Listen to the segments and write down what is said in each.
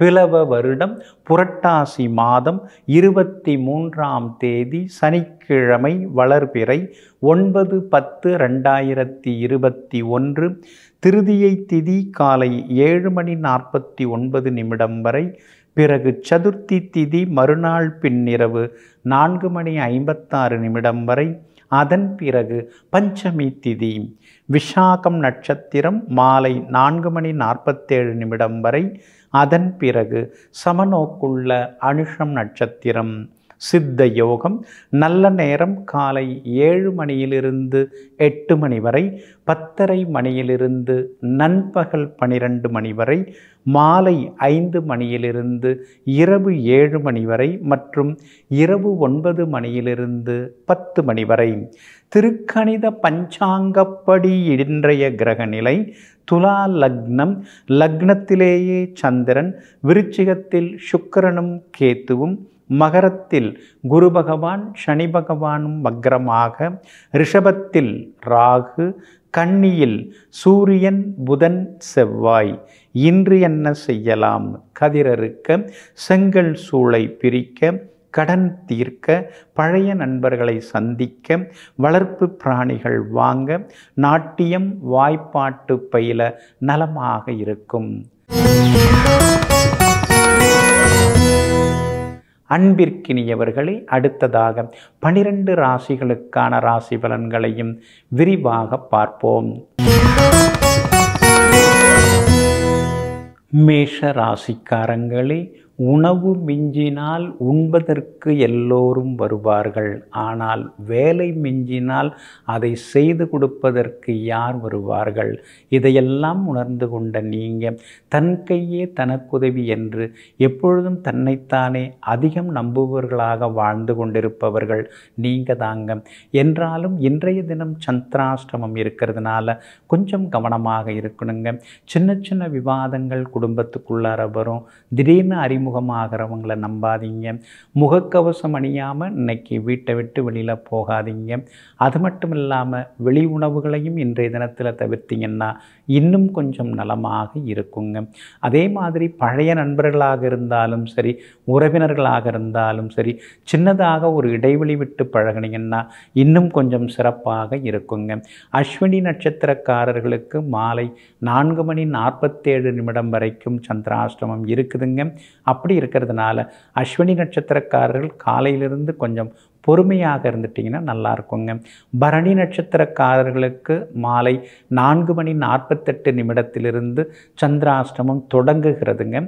பிளவ வருடம் புரட்டாசி மாதம் இருபத்தி மூன்றாம் தேதி சனிக்கிழமை வளர்பிறை ஒன்பது பத்து ரெண்டாயிரத்தி இருபத்தி ஒன்று திருதியை திதி காலை ஏழு மணி நாற்பத்தி ஒன்பது நிமிடம் வரை பிறகு சதுர்த்தி திதி மறுநாள் பின்னிரவு நான்கு மணி ஐம்பத்தாறு நிமிடம் வரை அதன் பிறகு பஞ்சமி திதி விசாகம் நட்சத்திரம் மாலை நான்கு மணி நாற்பத்தேழு நிமிடம் வரை அதன் பிறகு சமநோக்குள்ள அனுஷம் நட்சத்திரம் சித்த யோகம் நல்ல நேரம் காலை ஏழு மணியிலிருந்து எட்டு மணி வரை பத்தரை மணியிலிருந்து நண்பகல் பனிரெண்டு மணி வரை மாலை ஐந்து மணியிலிருந்து இரவு ஏழு மணி வரை மற்றும் இரவு ஒன்பது மணியிலிருந்து பத்து மணி வரை திருக்கணித பஞ்சாங்கப்படி இன்றைய கிரக நிலை துலா லக்னம் லக்னத்திலேயே சந்திரன் விருச்சிகத்தில் சுக்கரனும் கேத்துவும் மகரத்தில் குரு பகவான் சனி பகவானும் வக்ரமாக ரிஷபத்தில் ராகு கன்னியில் சூரியன் புதன் செவ்வாய் இன்று என்ன செய்யலாம் கதிரறுக்க செங்கல் சூளை பிரிக்க கடன் தீர்க்க பழைய நண்பர்களை சந்திக்க வளர்ப்பு பிராணிகள் வாங்க நாட்டியம் வாய்ப்பாட்டு பயில நலமாக இருக்கும் அன்பிற்கினியவர்களே அடுத்ததாக பனிரெண்டு ராசிகளுக்கான ராசி பலன்களையும் விரிவாக பார்ப்போம் மேஷ ராசிக்காரங்களே உணவு மிஞ்சினால் உண்பதற்கு எல்லோரும் வருவார்கள் ஆனால் வேலை மிஞ்சினால் அதை செய்து கொடுப்பதற்கு யார் வருவார்கள் இதையெல்லாம் உணர்ந்து கொண்ட நீங்கள் தன் கையே தனக்குதவி என்று எப்பொழுதும் தன்னைத்தானே அதிகம் நம்புபவர்களாக வாழ்ந்து கொண்டிருப்பவர்கள் நீங்கள் தாங்க என்றாலும் இன்றைய தினம் சந்திராஷ்டமம் இருக்கிறதுனால கொஞ்சம் கவனமாக இருக்கணுங்க சின்ன சின்ன விவாதங்கள் குடும்பத்துக்குள்ளார வரும் திடீர்னு அறிமுக மறைமுகமாகிறவங்களை நம்பாதீங்க முகக்கவசம் அணியாமல் இன்னைக்கு வீட்டை விட்டு வெளியில் போகாதீங்க அது மட்டும் இல்லாமல் வெளி உணவுகளையும் இன்றைய தினத்தில் தவிர்த்திங்கன்னா இன்னும் கொஞ்சம் நலமாக இருக்குங்க அதே மாதிரி பழைய நண்பர்களாக இருந்தாலும் சரி உறவினர்களாக இருந்தாலும் சரி சின்னதாக ஒரு இடைவெளி விட்டு பழகினீங்கன்னா இன்னும் கொஞ்சம் சிறப்பாக இருக்குங்க அஸ்வினி நட்சத்திரக்காரர்களுக்கு மாலை நான்கு மணி நாற்பத்தேழு நிமிடம் வரைக்கும் சந்திராஷ்டமம் இருக்குதுங்க அப்படி இருக்கிறதுனால அஸ்வினி நட்சத்திரக்காரர்கள் காலையிலிருந்து கொஞ்சம் பொறுமையாக இருந்துட்டிங்கன்னா நல்லாயிருக்குங்க பரணி நட்சத்திரக்காரர்களுக்கு மாலை நான்கு மணி நாற்பத்தெட்டு நிமிடத்திலிருந்து சந்திராஷ்டமம் தொடங்குகிறதுங்க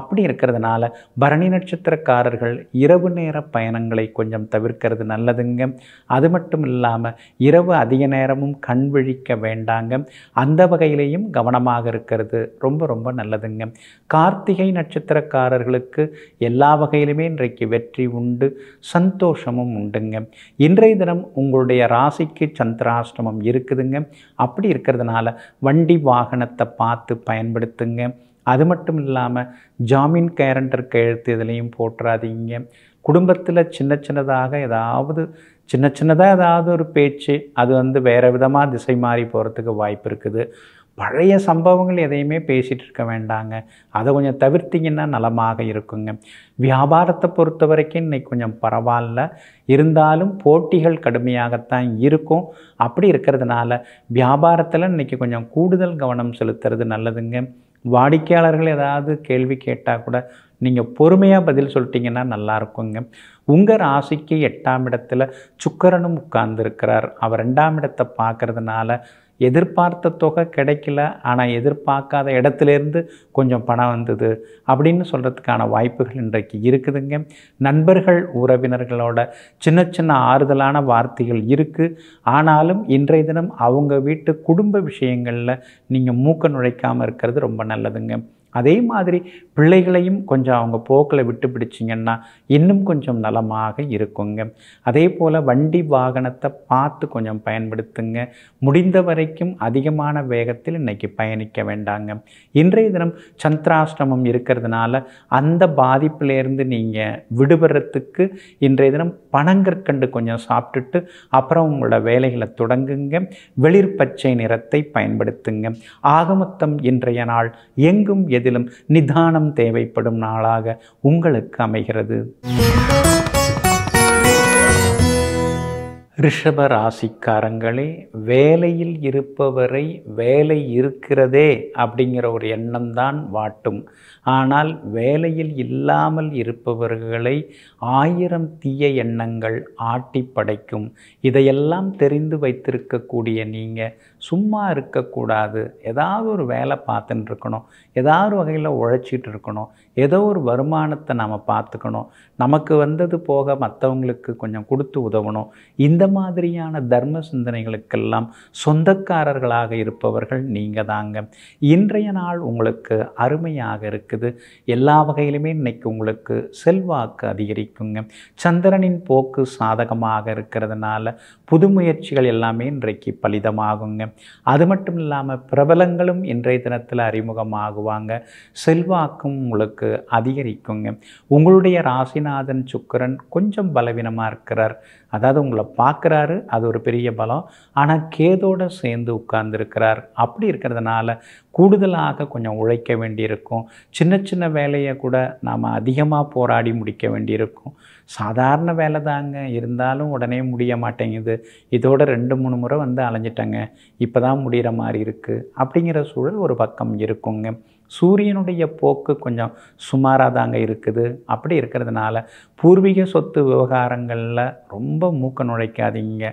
அப்படி இருக்கிறதுனால பரணி நட்சத்திரக்காரர்கள் இரவு நேர பயணங்களை கொஞ்சம் தவிர்க்கிறது நல்லதுங்க அது மட்டும் இல்லாமல் இரவு அதிக நேரமும் கண் விழிக்க வேண்டாங்க அந்த வகையிலையும் கவனமாக இருக்கிறது ரொம்ப ரொம்ப நல்லதுங்க கார்த்திகை நட்சத்திரக்காரர்களுக்கு எல்லா வகையிலுமே இன்றைக்கு வெற்றி உண்டு சந்தோஷமும் உண்டு உண்டுங்க இன்றைய தினம் உங்களுடைய ராசிக்கு சந்திராஷ்டமம் இருக்குதுங்க அப்படி இருக்கிறதுனால வண்டி வாகனத்தை பார்த்து பயன்படுத்துங்க அது மட்டும் இல்லாமல் ஜாமீன் கேரண்டர் கையெழுத்து இதுலேயும் போட்டுறாதீங்க குடும்பத்தில் சின்ன சின்னதாக ஏதாவது சின்ன சின்னதாக ஏதாவது ஒரு பேச்சு அது வந்து வேறு விதமாக திசை மாறி போகிறதுக்கு வாய்ப்பு இருக்குது பழைய சம்பவங்கள் எதையுமே பேசிகிட்டு இருக்க வேண்டாங்க அதை கொஞ்சம் தவிர்த்திங்கன்னா நலமாக இருக்குங்க வியாபாரத்தை பொறுத்த வரைக்கும் இன்றைக்கி கொஞ்சம் பரவாயில்ல இருந்தாலும் போட்டிகள் கடுமையாகத்தான் இருக்கும் அப்படி இருக்கிறதுனால வியாபாரத்தில் இன்றைக்கி கொஞ்சம் கூடுதல் கவனம் செலுத்துறது நல்லதுங்க வாடிக்கையாளர்கள் ஏதாவது கேள்வி கேட்டால் கூட நீங்கள் பொறுமையாக பதில் சொல்லிட்டீங்கன்னா நல்லாயிருக்குங்க உங்கள் ராசிக்கு எட்டாம் இடத்துல சுக்கரனும் உட்கார்ந்துருக்கிறார் அவர் ரெண்டாம் இடத்தை பார்க்குறதுனால எதிர்பார்த்த தொகை கிடைக்கல ஆனால் எதிர்பார்க்காத இடத்துலேருந்து கொஞ்சம் பணம் வந்தது அப்படின்னு சொல்கிறதுக்கான வாய்ப்புகள் இன்றைக்கு இருக்குதுங்க நண்பர்கள் உறவினர்களோட சின்ன சின்ன ஆறுதலான வார்த்தைகள் இருக்குது ஆனாலும் இன்றைய தினம் அவங்க வீட்டு குடும்ப விஷயங்களில் நீங்கள் மூக்க நுழைக்காமல் இருக்கிறது ரொம்ப நல்லதுங்க அதே மாதிரி பிள்ளைகளையும் கொஞ்சம் அவங்க போக்கில் விட்டு பிடிச்சிங்கன்னா இன்னும் கொஞ்சம் நலமாக இருக்குங்க அதே போல் வண்டி வாகனத்தை பார்த்து கொஞ்சம் பயன்படுத்துங்க முடிந்த வரைக்கும் அதிகமான வேகத்தில் இன்றைக்கி பயணிக்க வேண்டாங்க இன்றைய தினம் சந்திராஷ்டிரமம் இருக்கிறதுனால அந்த பாதிப்பிலேருந்து நீங்கள் விடுபடுறதுக்கு இன்றைய தினம் பனங்கற்கண்டு கொஞ்சம் சாப்பிட்டுட்டு அப்புறம் உங்களோட வேலைகளை தொடங்குங்க வெளிர் பச்சை நிறத்தை பயன்படுத்துங்க ஆகமத்தம் இன்றைய நாள் எங்கும் எதிர் விஷயத்திலும் நிதானம் தேவைப்படும் நாளாக உங்களுக்கு அமைகிறது ரிஷப ராசிக்காரங்களே வேலையில் இருப்பவரை வேலை இருக்கிறதே அப்படிங்கிற ஒரு எண்ணம் தான் வாட்டும் ஆனால் வேலையில் இல்லாமல் இருப்பவர்களை ஆயிரம் தீய எண்ணங்கள் ஆட்டி படைக்கும் இதையெல்லாம் தெரிந்து வைத்திருக்கக்கூடிய நீங்கள் சும்மா இருக்கக்கூடாது ஏதாவது ஒரு வேலை பார்த்துட்டு இருக்கணும் ஏதாவது வகையில் உழைச்சிட்டு இருக்கணும் ஏதோ ஒரு வருமானத்தை நாம் பார்த்துக்கணும் நமக்கு வந்தது போக மற்றவங்களுக்கு கொஞ்சம் கொடுத்து உதவணும் இந்த மாதிரியான தர்ம சிந்தனைகளுக்கெல்லாம் சொந்தக்காரர்களாக இருப்பவர்கள் நீங்கள் தாங்க இன்றைய நாள் உங்களுக்கு அருமையாக இருக்கு இருக்குது எல்லா வகையிலுமே இன்றைக்கி உங்களுக்கு செல்வாக்கு அதிகரிக்குங்க சந்திரனின் போக்கு சாதகமாக இருக்கிறதுனால புது முயற்சிகள் எல்லாமே இன்றைக்கு பலிதமாகுங்க அது மட்டும் இல்லாமல் பிரபலங்களும் இன்றைய தினத்தில் அறிமுகமாகுவாங்க செல்வாக்கும் உங்களுக்கு அதிகரிக்குங்க உங்களுடைய ராசிநாதன் சுக்கரன் கொஞ்சம் பலவீனமாக இருக்கிறார் அதாவது உங்களை பார்க்குறாரு அது ஒரு பெரிய பலம் ஆனால் கேதோடு சேர்ந்து உட்கார்ந்துருக்கிறார் அப்படி இருக்கிறதுனால கூடுதலாக கொஞ்சம் உழைக்க வேண்டியிருக்கும் சின்ன சின்ன வேலையை கூட நாம் அதிகமாக போராடி முடிக்க வேண்டியிருக்கும் சாதாரண வேலை தாங்க இருந்தாலும் உடனே முடிய மாட்டேங்குது இதோட ரெண்டு மூணு முறை வந்து அலைஞ்சிட்டேங்க இப்போ தான் முடிகிற மாதிரி இருக்குது அப்படிங்கிற சூழல் ஒரு பக்கம் இருக்குங்க சூரியனுடைய போக்கு கொஞ்சம் சுமாராக தாங்க இருக்குது அப்படி இருக்கிறதுனால பூர்வீக சொத்து விவகாரங்களில் ரொம்ப மூக்க நுழைக்காதீங்க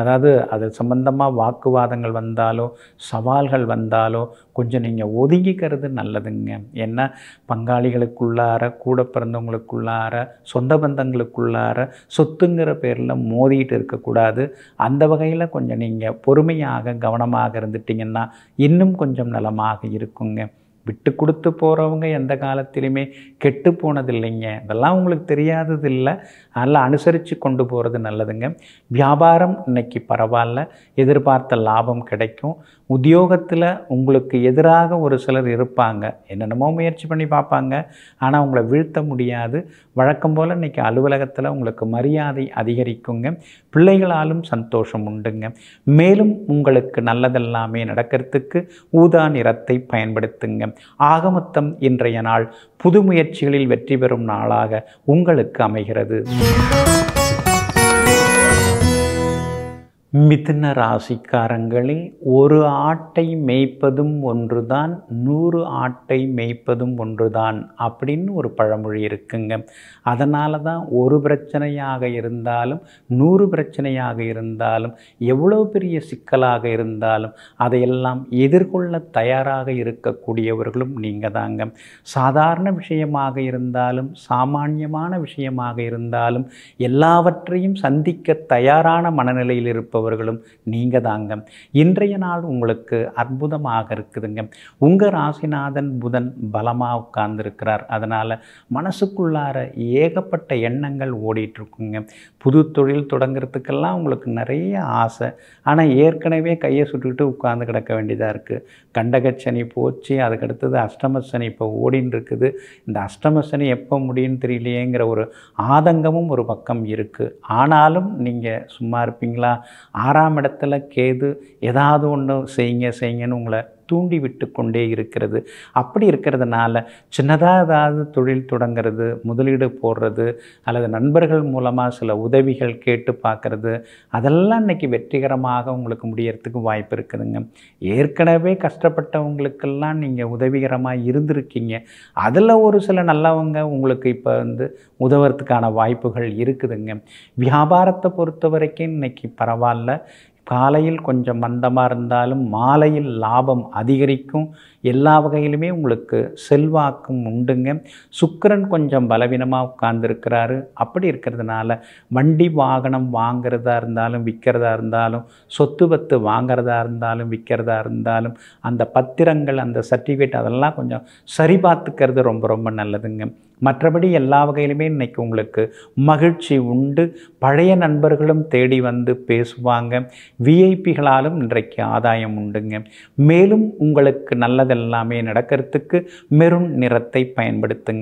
அதாவது அது சம்பந்தமாக வாக்குவாதங்கள் வந்தாலோ சவால்கள் வந்தாலோ கொஞ்சம் நீங்கள் ஒதுங்கிக்கிறது நல்லதுங்க ஏன்னா பங்காளிகளுக்குள்ளார கூட பிறந்தவங்களுக்குள்ளார சொந்த பந்தங்களுக்குள்ளார சொத்துங்கிற பேரில் மோதிட்டு இருக்கக்கூடாது அந்த வகையில் கொஞ்சம் நீங்கள் பொறுமையாக கவனமாக இருந்துட்டிங்கன்னா இன்னும் கொஞ்சம் நலமாக இருக்குங்க விட்டு கொடுத்து போகிறவங்க எந்த காலத்திலையுமே கெட்டு போனதில்லைங்க அதெல்லாம் உங்களுக்கு தெரியாததில்லை நல்லா அனுசரித்து கொண்டு போகிறது நல்லதுங்க வியாபாரம் இன்னைக்கு பரவாயில்ல எதிர்பார்த்த லாபம் கிடைக்கும் உத்தியோகத்தில் உங்களுக்கு எதிராக ஒரு சிலர் இருப்பாங்க என்னென்னமோ முயற்சி பண்ணி பார்ப்பாங்க ஆனால் உங்களை வீழ்த்த முடியாது வழக்கம் போல் இன்றைக்கி அலுவலகத்தில் உங்களுக்கு மரியாதை அதிகரிக்குங்க பிள்ளைகளாலும் சந்தோஷம் உண்டுங்க மேலும் உங்களுக்கு நல்லதெல்லாமே நடக்கிறதுக்கு ஊதா நிறத்தை பயன்படுத்துங்க ஆகமத்தம் இன்றைய நாள் புது முயற்சிகளில் வெற்றி பெறும் நாளாக உங்களுக்கு அமைகிறது Música மிதுன ராசிக்காரங்களே ஒரு ஆட்டை மேய்ப்பதும் ஒன்றுதான் நூறு ஆட்டை மேய்ப்பதும் ஒன்றுதான் அப்படின்னு ஒரு பழமொழி இருக்குங்க அதனால தான் ஒரு பிரச்சனையாக இருந்தாலும் நூறு பிரச்சனையாக இருந்தாலும் எவ்வளோ பெரிய சிக்கலாக இருந்தாலும் அதையெல்லாம் எதிர்கொள்ள தயாராக இருக்கக்கூடியவர்களும் நீங்கள் தாங்க சாதாரண விஷயமாக இருந்தாலும் சாமானியமான விஷயமாக இருந்தாலும் எல்லாவற்றையும் சந்திக்க தயாரான மனநிலையில் இருப்பவர் இருப்பவர்களும் நீங்கள் தாங்க இன்றைய நாள் உங்களுக்கு அற்புதமாக இருக்குதுங்க உங்கள் ராசிநாதன் புதன் பலமாக உட்கார்ந்துருக்கிறார் அதனால் மனசுக்குள்ளார ஏகப்பட்ட எண்ணங்கள் ஓடிட்டுருக்குங்க புது தொழில் தொடங்கிறதுக்கெல்லாம் உங்களுக்கு நிறைய ஆசை ஆனால் ஏற்கனவே கையை சுட்டுக்கிட்டு உட்கார்ந்து கிடக்க வேண்டியதாக இருக்குது கண்டகச்சனி போச்சு அதுக்கடுத்தது அஷ்டம சனி இப்போ ஓடின்னு இருக்குது இந்த அஷ்டம சனி எப்போ முடியும்னு தெரியலையேங்கிற ஒரு ஆதங்கமும் ஒரு பக்கம் இருக்குது ஆனாலும் நீங்கள் சும்மா இருப்பீங்களா ஆறாம் இடத்துல கேது ஏதாவது ஒன்று செய்யுங்க செய்யுங்கன்னு உங்களை தூண்டிவிட்டு கொண்டே இருக்கிறது அப்படி இருக்கிறதுனால சின்னதாக ஏதாவது தொழில் தொடங்கிறது முதலீடு போடுறது அல்லது நண்பர்கள் மூலமாக சில உதவிகள் கேட்டு பார்க்குறது அதெல்லாம் இன்றைக்கி வெற்றிகரமாக உங்களுக்கு முடியறதுக்கு வாய்ப்பு இருக்குதுங்க ஏற்கனவே கஷ்டப்பட்டவங்களுக்கெல்லாம் நீங்கள் உதவிகரமாக இருந்திருக்கீங்க அதில் ஒரு சில நல்லவங்க உங்களுக்கு இப்போ வந்து உதவுறதுக்கான வாய்ப்புகள் இருக்குதுங்க வியாபாரத்தை பொறுத்த வரைக்கும் இன்றைக்கி பரவாயில்ல காலையில் கொஞ்சம் மந்தமாக இருந்தாலும் மாலையில் லாபம் அதிகரிக்கும் எல்லா வகையிலுமே உங்களுக்கு செல்வாக்கும் உண்டுங்க சுக்கரன் கொஞ்சம் பலவீனமாக உட்கார்ந்துருக்கிறாரு அப்படி இருக்கிறதுனால வண்டி வாகனம் வாங்கிறதா இருந்தாலும் விற்கிறதா இருந்தாலும் சொத்து பத்து வாங்கிறதா இருந்தாலும் விற்கிறதா இருந்தாலும் அந்த பத்திரங்கள் அந்த சர்டிஃபிகேட் அதெல்லாம் கொஞ்சம் சரி பார்த்துக்கிறது ரொம்ப ரொம்ப நல்லதுங்க மற்றபடி எல்லா வகையிலுமே இன்றைக்கி உங்களுக்கு மகிழ்ச்சி உண்டு பழைய நண்பர்களும் தேடி வந்து பேசுவாங்க விஐபிகளாலும் இன்றைக்கு ஆதாயம் உண்டுங்க மேலும் உங்களுக்கு நல்லது எல்லாமே நடக்கிறதுக்கு மெருண் நிறத்தை பயன்படுத்துங்க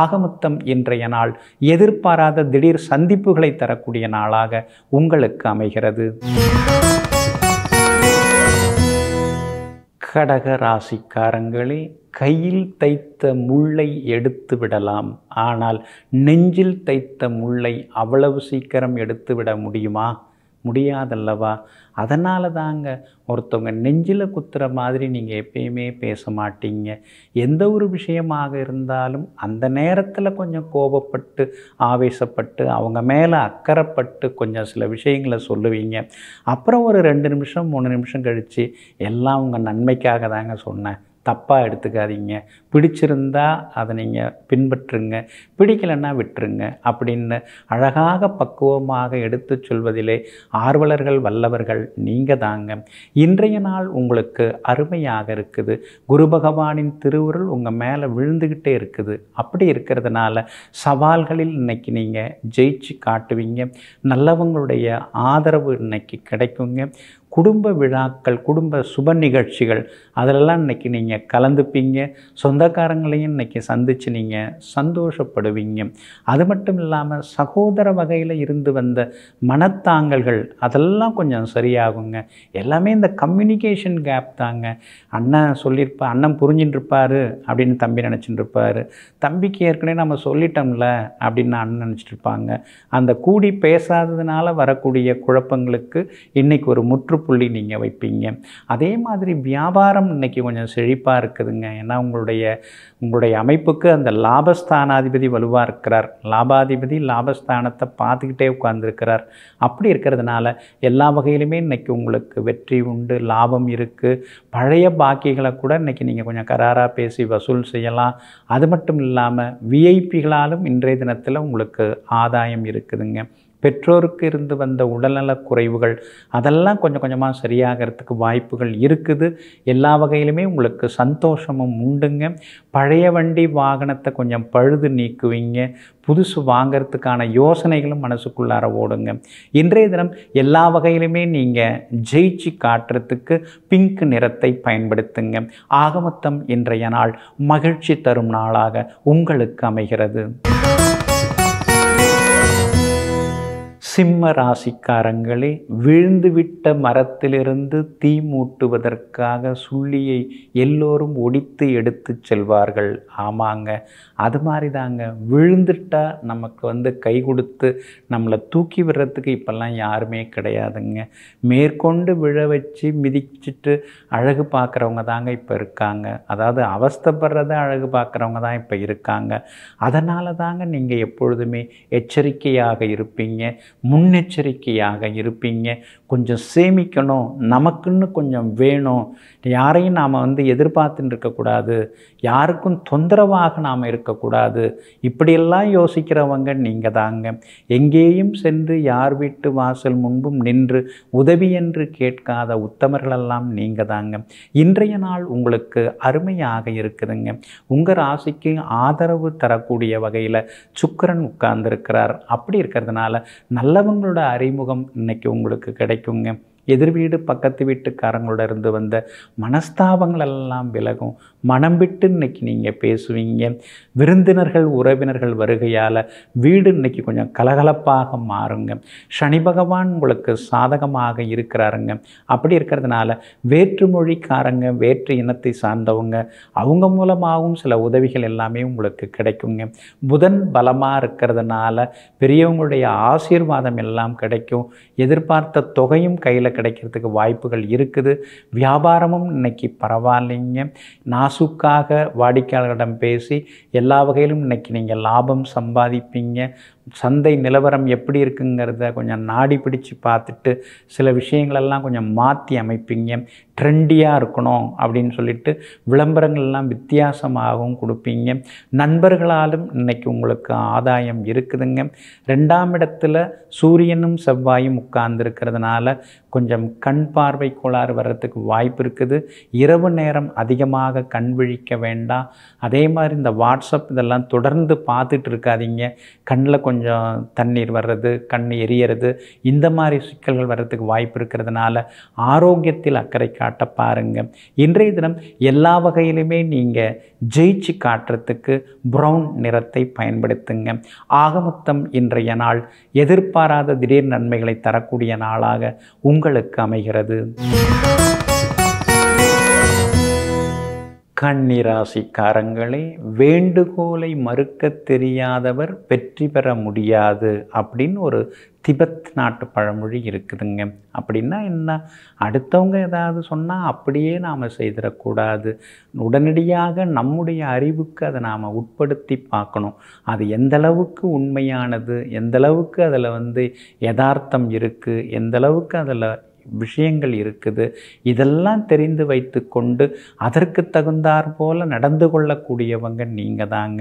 ஆகமுத்தம் இன்றைய நாள் எதிர்பாராத திடீர் சந்திப்புகளை தரக்கூடிய நாளாக உங்களுக்கு அமைகிறது கடக ராசிக்காரங்களே கையில் தைத்த முள்ளை எடுத்து விடலாம் ஆனால் நெஞ்சில் தைத்த முள்ளை அவ்வளவு சீக்கிரம் எடுத்துவிட முடியுமா முடியாதல்லவா அதனால தாங்க ஒருத்தவங்க நெஞ்சில் குத்துற மாதிரி நீங்கள் எப்பயுமே பேச மாட்டீங்க எந்த ஒரு விஷயமாக இருந்தாலும் அந்த நேரத்தில் கொஞ்சம் கோபப்பட்டு ஆவேசப்பட்டு அவங்க மேலே அக்கறைப்பட்டு கொஞ்சம் சில விஷயங்களை சொல்லுவீங்க அப்புறம் ஒரு ரெண்டு நிமிஷம் மூணு நிமிஷம் கழித்து எல்லாம் உங்கள் நன்மைக்காக தாங்க சொன்னேன் தப்பாக எடுத்துக்காதீங்க பிடிச்சிருந்தா அதை நீங்கள் பின்பற்றுங்க பிடிக்கலைன்னா விட்டுருங்க அப்படின்னு அழகாக பக்குவமாக எடுத்து சொல்வதிலே ஆர்வலர்கள் வல்லவர்கள் நீங்கள் தாங்க இன்றைய நாள் உங்களுக்கு அருமையாக இருக்குது குரு பகவானின் திருவுருள் உங்கள் மேலே விழுந்துக்கிட்டே இருக்குது அப்படி இருக்கிறதுனால சவால்களில் இன்னைக்கு நீங்கள் ஜெயிச்சு காட்டுவீங்க நல்லவங்களுடைய ஆதரவு இன்றைக்கி கிடைக்குங்க குடும்ப விழாக்கள் குடும்ப சுப நிகழ்ச்சிகள் அதிலெல்லாம் இன்றைக்கி நீங்கள் கலந்துப்பீங்க சொந்தக்காரங்களையும் இன்றைக்கி சந்தித்து நீங்கள் சந்தோஷப்படுவீங்க அது மட்டும் இல்லாமல் சகோதர வகையில் இருந்து வந்த மனத்தாங்கல்கள் அதெல்லாம் கொஞ்சம் சரியாகுங்க எல்லாமே இந்த கம்யூனிகேஷன் கேப் தாங்க அண்ணன் சொல்லியிருப்பா அண்ணன் புரிஞ்சுட்டு இருப்பார் அப்படின்னு தம்பி நினச்சிட்டு இருப்பார் தம்பிக்கு ஏற்கனவே நம்ம சொல்லிட்டோம்ல அப்படின்னு அண்ணன் நினச்சிட்டு இருப்பாங்க அந்த கூடி பேசாததுனால வரக்கூடிய குழப்பங்களுக்கு இன்றைக்கி ஒரு முற்று புள்ளி நீங்கள் வைப்பீங்க அதே மாதிரி வியாபாரம் இன்றைக்கி கொஞ்சம் செழிப்பாக இருக்குதுங்க ஏன்னா உங்களுடைய உங்களுடைய அமைப்புக்கு அந்த லாபஸ்தானாதிபதி வலுவாக இருக்கிறார் லாபாதிபதி லாபஸ்தானத்தை பார்த்துக்கிட்டே உட்கார்ந்துருக்கிறார் அப்படி இருக்கிறதுனால எல்லா வகையிலுமே இன்றைக்கி உங்களுக்கு வெற்றி உண்டு லாபம் இருக்குது பழைய பாக்கிகளை கூட இன்றைக்கி நீங்கள் கொஞ்சம் கராராக பேசி வசூல் செய்யலாம் அது மட்டும் இல்லாமல் விஐபிகளாலும் இன்றைய தினத்தில் உங்களுக்கு ஆதாயம் இருக்குதுங்க பெற்றோருக்கு இருந்து வந்த உடல்நலக் குறைவுகள் அதெல்லாம் கொஞ்சம் கொஞ்சமாக சரியாகிறதுக்கு வாய்ப்புகள் இருக்குது எல்லா வகையிலுமே உங்களுக்கு சந்தோஷமும் உண்டுங்க பழைய வண்டி வாகனத்தை கொஞ்சம் பழுது நீக்குவீங்க புதுசு வாங்கிறதுக்கான யோசனைகளும் மனசுக்குள்ளார ஓடுங்க இன்றைய தினம் எல்லா வகையிலுமே நீங்கள் ஜெயிச்சு காட்டுறதுக்கு பிங்க் நிறத்தை பயன்படுத்துங்க ஆகமத்தம் இன்றைய நாள் மகிழ்ச்சி தரும் நாளாக உங்களுக்கு அமைகிறது சிம்ம ராசிக்காரங்களே விழுந்துவிட்ட மரத்திலிருந்து தீ மூட்டுவதற்காக சுள்ளியை எல்லோரும் ஒடித்து எடுத்து செல்வார்கள் ஆமாங்க அது மாதிரி தாங்க விழுந்துட்டால் நமக்கு வந்து கை கொடுத்து நம்மளை தூக்கி விடுறதுக்கு இப்போல்லாம் யாருமே கிடையாதுங்க மேற்கொண்டு விழ வச்சு மிதிச்சிட்டு அழகு பார்க்குறவங்க தாங்க இப்போ இருக்காங்க அதாவது அவஸ்தப்படுறத அழகு பார்க்குறவங்க தான் இப்போ இருக்காங்க அதனால தாங்க நீங்கள் எப்பொழுதுமே எச்சரிக்கையாக இருப்பீங்க முன்னெச்சரிக்கையாக இருப்பீங்க கொஞ்சம் சேமிக்கணும் நமக்குன்னு கொஞ்சம் வேணும் யாரையும் நாம் வந்து எதிர்பார்த்துன்னு இருக்கக்கூடாது யாருக்கும் தொந்தரவாக நாம் இருக்கக்கூடாது இப்படியெல்லாம் யோசிக்கிறவங்க நீங்கள் தாங்க எங்கேயும் சென்று யார் வீட்டு வாசல் முன்பும் நின்று உதவி என்று கேட்காத உத்தமர்களெல்லாம் நீங்கள் தாங்க இன்றைய நாள் உங்களுக்கு அருமையாக இருக்குதுங்க உங்கள் ராசிக்கு ஆதரவு தரக்கூடிய வகையில் சுக்கரன் உட்கார்ந்துருக்கிறார் அப்படி இருக்கிறதுனால நல்ல பலவங்களோட அறிமுகம் இன்னைக்கு உங்களுக்கு கிடைக்குங்க எதிர் வீடு பக்கத்து வீட்டுக்காரங்களோட இருந்து வந்த மனஸ்தாபங்கள் எல்லாம் விலகும் மனம் விட்டு இன்னைக்கு நீங்கள் பேசுவீங்க விருந்தினர்கள் உறவினர்கள் வருகையால் வீடு இன்னைக்கு கொஞ்சம் கலகலப்பாக மாறுங்க சனி பகவான் உங்களுக்கு சாதகமாக இருக்கிறாருங்க அப்படி இருக்கிறதுனால வேற்று மொழிக்காரங்க வேற்று இனத்தை சார்ந்தவங்க அவங்க மூலமாகவும் சில உதவிகள் எல்லாமே உங்களுக்கு கிடைக்குங்க புதன் பலமாக இருக்கிறதுனால பெரியவங்களுடைய ஆசீர்வாதம் எல்லாம் கிடைக்கும் எதிர்பார்த்த தொகையும் கையில் கிடைக்கிறதுக்கு வாய்ப்புகள் இருக்குது வியாபாரமும் இன்னைக்கு பரவாயில்லைங்க நாசுக்காக வாடிக்கையாளர்களிடம் பேசி எல்லா வகையிலும் இன்னைக்கு நீங்கள் லாபம் சம்பாதிப்பீங்க சந்தை நிலவரம் எப்படி இருக்குங்கிறத கொஞ்சம் நாடி பிடிச்சு பார்த்துட்டு சில விஷயங்களெல்லாம் கொஞ்சம் மாற்றி அமைப்பீங்க ட்ரெண்டியாக இருக்கணும் அப்படின்னு சொல்லிட்டு விளம்பரங்கள்லாம் வித்தியாசமாகவும் கொடுப்பீங்க நண்பர்களாலும் இன்றைக்கி உங்களுக்கு ஆதாயம் இருக்குதுங்க ரெண்டாம் இடத்துல சூரியனும் செவ்வாயும் உட்கார்ந்துருக்கிறதுனால கொஞ்சம் கண் பார்வை கோளாறு வர்றதுக்கு வாய்ப்பு இருக்குது இரவு நேரம் அதிகமாக கண் விழிக்க வேண்டாம் அதே மாதிரி இந்த வாட்ஸ்அப் இதெல்லாம் தொடர்ந்து பார்த்துட்டு இருக்காதிங்க கண்ணில் கொஞ்சம் கொஞ்சம் தண்ணீர் வர்றது கண் எரியறது இந்த மாதிரி சிக்கல்கள் வர்றதுக்கு வாய்ப்பு இருக்கிறதுனால ஆரோக்கியத்தில் அக்கறை காட்ட பாருங்கள் இன்றைய தினம் எல்லா வகையிலுமே நீங்கள் ஜெயிச்சு காட்டுறதுக்கு ப்ரௌன் நிறத்தை பயன்படுத்துங்க ஆகமொத்தம் இன்றைய நாள் எதிர்பாராத திடீர் நன்மைகளை தரக்கூடிய நாளாக உங்களுக்கு அமைகிறது கண்ணிராசிக்காரங்களே வேண்டுகோளை மறுக்க தெரியாதவர் வெற்றி பெற முடியாது அப்படின்னு ஒரு திபெத் நாட்டு பழமொழி இருக்குதுங்க அப்படின்னா என்ன அடுத்தவங்க ஏதாவது சொன்னால் அப்படியே நாம் செய்திடக்கூடாது உடனடியாக நம்முடைய அறிவுக்கு அதை நாம் உட்படுத்தி பார்க்கணும் அது எந்தளவுக்கு உண்மையானது எந்தளவுக்கு அதில் வந்து யதார்த்தம் இருக்குது எந்தளவுக்கு அதில் விஷயங்கள் இருக்குது இதெல்லாம் தெரிந்து வைத்து கொண்டு அதற்கு தகுந்தாற் போல் நடந்து கொள்ளக்கூடியவங்க நீங்கள் தாங்க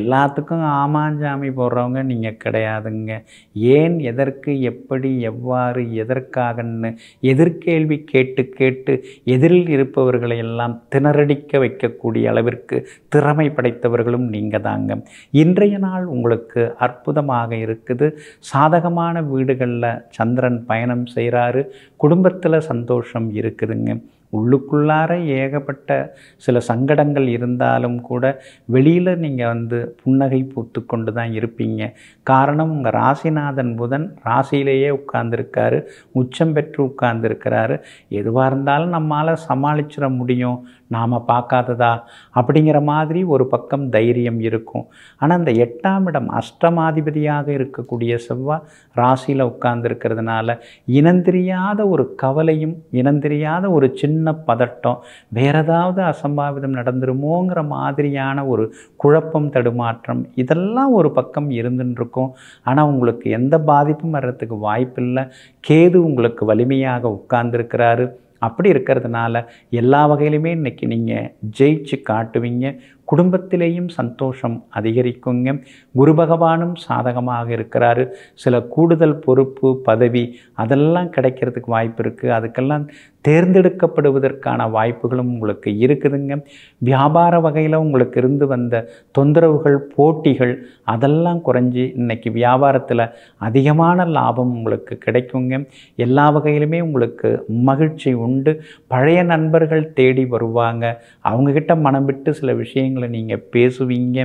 எல்லாத்துக்கும் ஆமாஞ்சாமி போடுறவங்க நீங்கள் கிடையாதுங்க ஏன் எதற்கு எப்படி எவ்வாறு எதற்காகன்னு எதிர்கேள்வி கேட்டு கேட்டு எதிரில் இருப்பவர்களை எல்லாம் திணறடிக்க வைக்கக்கூடிய அளவிற்கு திறமை படைத்தவர்களும் நீங்கள் தாங்க இன்றைய நாள் உங்களுக்கு அற்புதமாக இருக்குது சாதகமான வீடுகளில் சந்திரன் பயணம் செய்கிறாரு குடும்பத்தில் சந்தோஷம் இருக்குதுங்க உள்ளுக்குள்ளார ஏகப்பட்ட சில சங்கடங்கள் இருந்தாலும் கூட வெளியில் நீங்கள் வந்து புன்னகை பூத்து கொண்டு தான் இருப்பீங்க காரணம் உங்கள் ராசிநாதன் புதன் ராசியிலேயே உட்கார்ந்துருக்காரு உச்சம் பெற்று உட்கார்ந்துருக்கிறாரு எதுவாக இருந்தாலும் நம்மளால் சமாளிச்சிட முடியும் நாம் பார்க்காததா அப்படிங்கிற மாதிரி ஒரு பக்கம் தைரியம் இருக்கும் ஆனால் அந்த எட்டாம் இடம் அஷ்டமாதிபதியாக இருக்கக்கூடிய செவ்வாய் ராசியில் உட்கார்ந்துருக்கிறதுனால இனந்தெரியாத ஒரு கவலையும் இனந்தெரியாத ஒரு சின்ன பதட்டம் வேற ஏதாவது அசம்பாவிதம் நடந்துருமோங்கிற மாதிரியான ஒரு குழப்பம் தடுமாற்றம் இதெல்லாம் ஒரு பக்கம் இருந்துருக்கும் ஆனால் உங்களுக்கு எந்த பாதிப்பும் வர்றதுக்கு வாய்ப்பில்லை கேது உங்களுக்கு வலிமையாக உட்கார்ந்துருக்கிறாரு அப்படி இருக்கிறதுனால எல்லா வகையிலுமே இன்றைக்கி நீங்கள் ஜெயிச்சு காட்டுவீங்க குடும்பத்திலேயும் சந்தோஷம் அதிகரிக்குங்க குரு பகவானும் சாதகமாக இருக்கிறாரு சில கூடுதல் பொறுப்பு பதவி அதெல்லாம் கிடைக்கிறதுக்கு வாய்ப்பு இருக்குது அதுக்கெல்லாம் தேர்ந்தெடுக்கப்படுவதற்கான வாய்ப்புகளும் உங்களுக்கு இருக்குதுங்க வியாபார வகையில் உங்களுக்கு இருந்து வந்த தொந்தரவுகள் போட்டிகள் அதெல்லாம் குறைஞ்சி இன்றைக்கி வியாபாரத்தில் அதிகமான லாபம் உங்களுக்கு கிடைக்குங்க எல்லா வகையிலுமே உங்களுக்கு மகிழ்ச்சி உண்டு பழைய நண்பர்கள் தேடி வருவாங்க அவங்கக்கிட்ட மனம் விட்டு சில விஷயங்கள் விஷயங்களை நீங்கள் பேசுவீங்க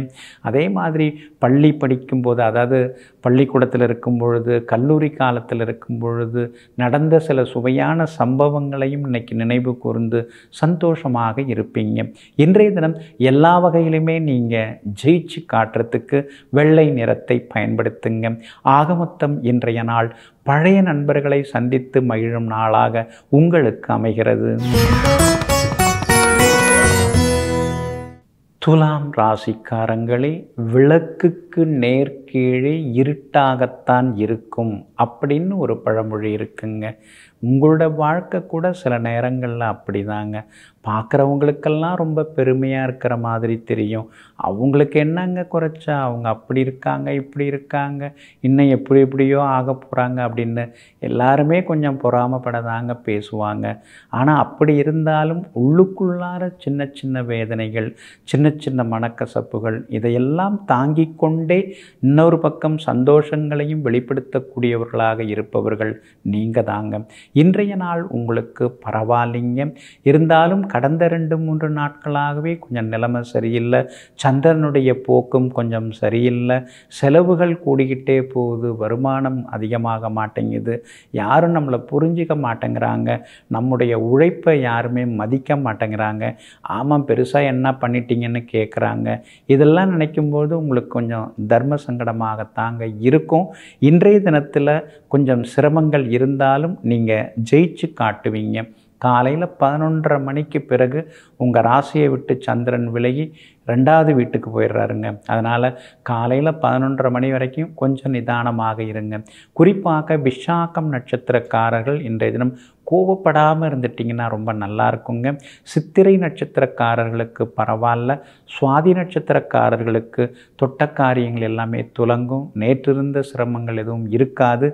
அதே மாதிரி பள்ளி படிக்கும்போது அதாவது பள்ளிக்கூடத்தில் இருக்கும் பொழுது கல்லூரி காலத்தில் இருக்கும் பொழுது நடந்த சில சுவையான சம்பவங்களையும் இன்னைக்கு நினைவு கூர்ந்து சந்தோஷமாக இருப்பீங்க இன்றைய தினம் எல்லா வகையிலுமே நீங்கள் ஜெயிச்சு காட்டுறதுக்கு வெள்ளை நிறத்தை பயன்படுத்துங்க ஆகமொத்தம் இன்றைய நாள் பழைய நண்பர்களை சந்தித்து மகிழும் நாளாக உங்களுக்கு அமைகிறது துலாம் ராசிக்காரங்களே விளக்குக்கு நேர்கீழே இருட்டாகத்தான் இருக்கும் அப்படின்னு ஒரு பழமொழி இருக்குங்க உங்களோட வாழ்க்கை கூட சில நேரங்களில் அப்படி தாங்க பார்க்குறவங்களுக்கெல்லாம் ரொம்ப பெருமையாக இருக்கிற மாதிரி தெரியும் அவங்களுக்கு என்னங்க குறைச்சா அவங்க அப்படி இருக்காங்க இப்படி இருக்காங்க இன்னும் எப்படி எப்படியோ ஆக போகிறாங்க அப்படின்னு எல்லாருமே கொஞ்சம் பொறாமப்பட தாங்க பேசுவாங்க ஆனால் அப்படி இருந்தாலும் உள்ளுக்குள்ளார சின்ன சின்ன வேதனைகள் சின்ன சின்ன மனக்கசப்புகள் இதையெல்லாம் தாங்கி கொண்டே இன்னொரு பக்கம் சந்தோஷங்களையும் வெளிப்படுத்தக்கூடியவர்களாக இருப்பவர்கள் நீங்கள் தாங்க இன்றைய நாள் உங்களுக்கு பரவாயில்லைங்க இருந்தாலும் கடந்த ரெண்டு மூன்று நாட்களாகவே கொஞ்சம் நிலைமை சரியில்லை சந்திரனுடைய போக்கும் கொஞ்சம் சரியில்லை செலவுகள் கூடிக்கிட்டே போகுது வருமானம் அதிகமாக மாட்டேங்குது யாரும் நம்மளை புரிஞ்சிக்க மாட்டேங்கிறாங்க நம்முடைய உழைப்பை யாருமே மதிக்க மாட்டேங்கிறாங்க ஆமாம் பெருசாக என்ன பண்ணிட்டீங்கன்னு கேட்குறாங்க இதெல்லாம் நினைக்கும்போது உங்களுக்கு கொஞ்சம் தர்ம சங்கடமாகத்தாங்க இருக்கும் இன்றைய தினத்தில் கொஞ்சம் சிரமங்கள் இருந்தாலும் நீங்கள் ஜெயிச்சு காட்டுவீங்க காலையில் பதினொன்றரை மணிக்கு பிறகு உங்கள் ராசியை விட்டு சந்திரன் விலகி ரெண்டாவது வீட்டுக்கு போயிடுறாருங்க அதனால் காலையில் பதினொன்றரை மணி வரைக்கும் கொஞ்சம் நிதானமாக இருங்க குறிப்பாக விஷாக்கம் நட்சத்திரக்காரர்கள் இன்றைய தினம் கோவப்படாமல் இருந்துட்டிங்கன்னா ரொம்ப நல்லா இருக்குங்க சித்திரை நட்சத்திரக்காரர்களுக்கு பரவாயில்ல சுவாதி நட்சத்திரக்காரர்களுக்கு தொட்ட காரியங்கள் எல்லாமே துலங்கும் நேற்றிருந்த சிரமங்கள் எதுவும் இருக்காது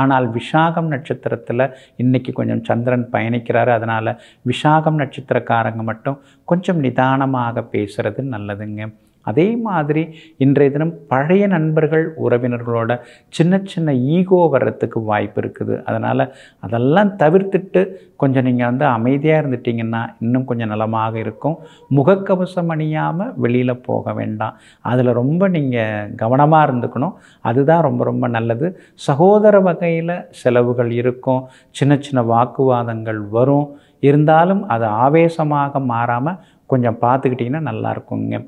ஆனால் விஷாகம் நட்சத்திரத்தில் இன்றைக்கி கொஞ்சம் சந்திரன் பயணிக்கிறாரு அதனால் விஷாகம் நட்சத்திரக்காரங்க மட்டும் கொஞ்சம் நிதானமாக பேசுகிறது நல்லதுங்க அதே மாதிரி இன்றைய தினம் பழைய நண்பர்கள் உறவினர்களோட சின்ன சின்ன ஈகோ வர்றதுக்கு வாய்ப்பு இருக்குது அதனால் அதெல்லாம் தவிர்த்துட்டு கொஞ்சம் நீங்கள் வந்து அமைதியாக இருந்துட்டிங்கன்னா இன்னும் கொஞ்சம் நலமாக இருக்கும் முகக்கவசம் அணியாமல் வெளியில் போக வேண்டாம் அதில் ரொம்ப நீங்கள் கவனமாக இருந்துக்கணும் அதுதான் ரொம்ப ரொம்ப நல்லது சகோதர வகையில் செலவுகள் இருக்கும் சின்ன சின்ன வாக்குவாதங்கள் வரும் இருந்தாலும் அது ஆவேசமாக மாறாமல் கொஞ்சம் பார்த்துக்கிட்டிங்கன்னா நல்லாயிருக்குங்க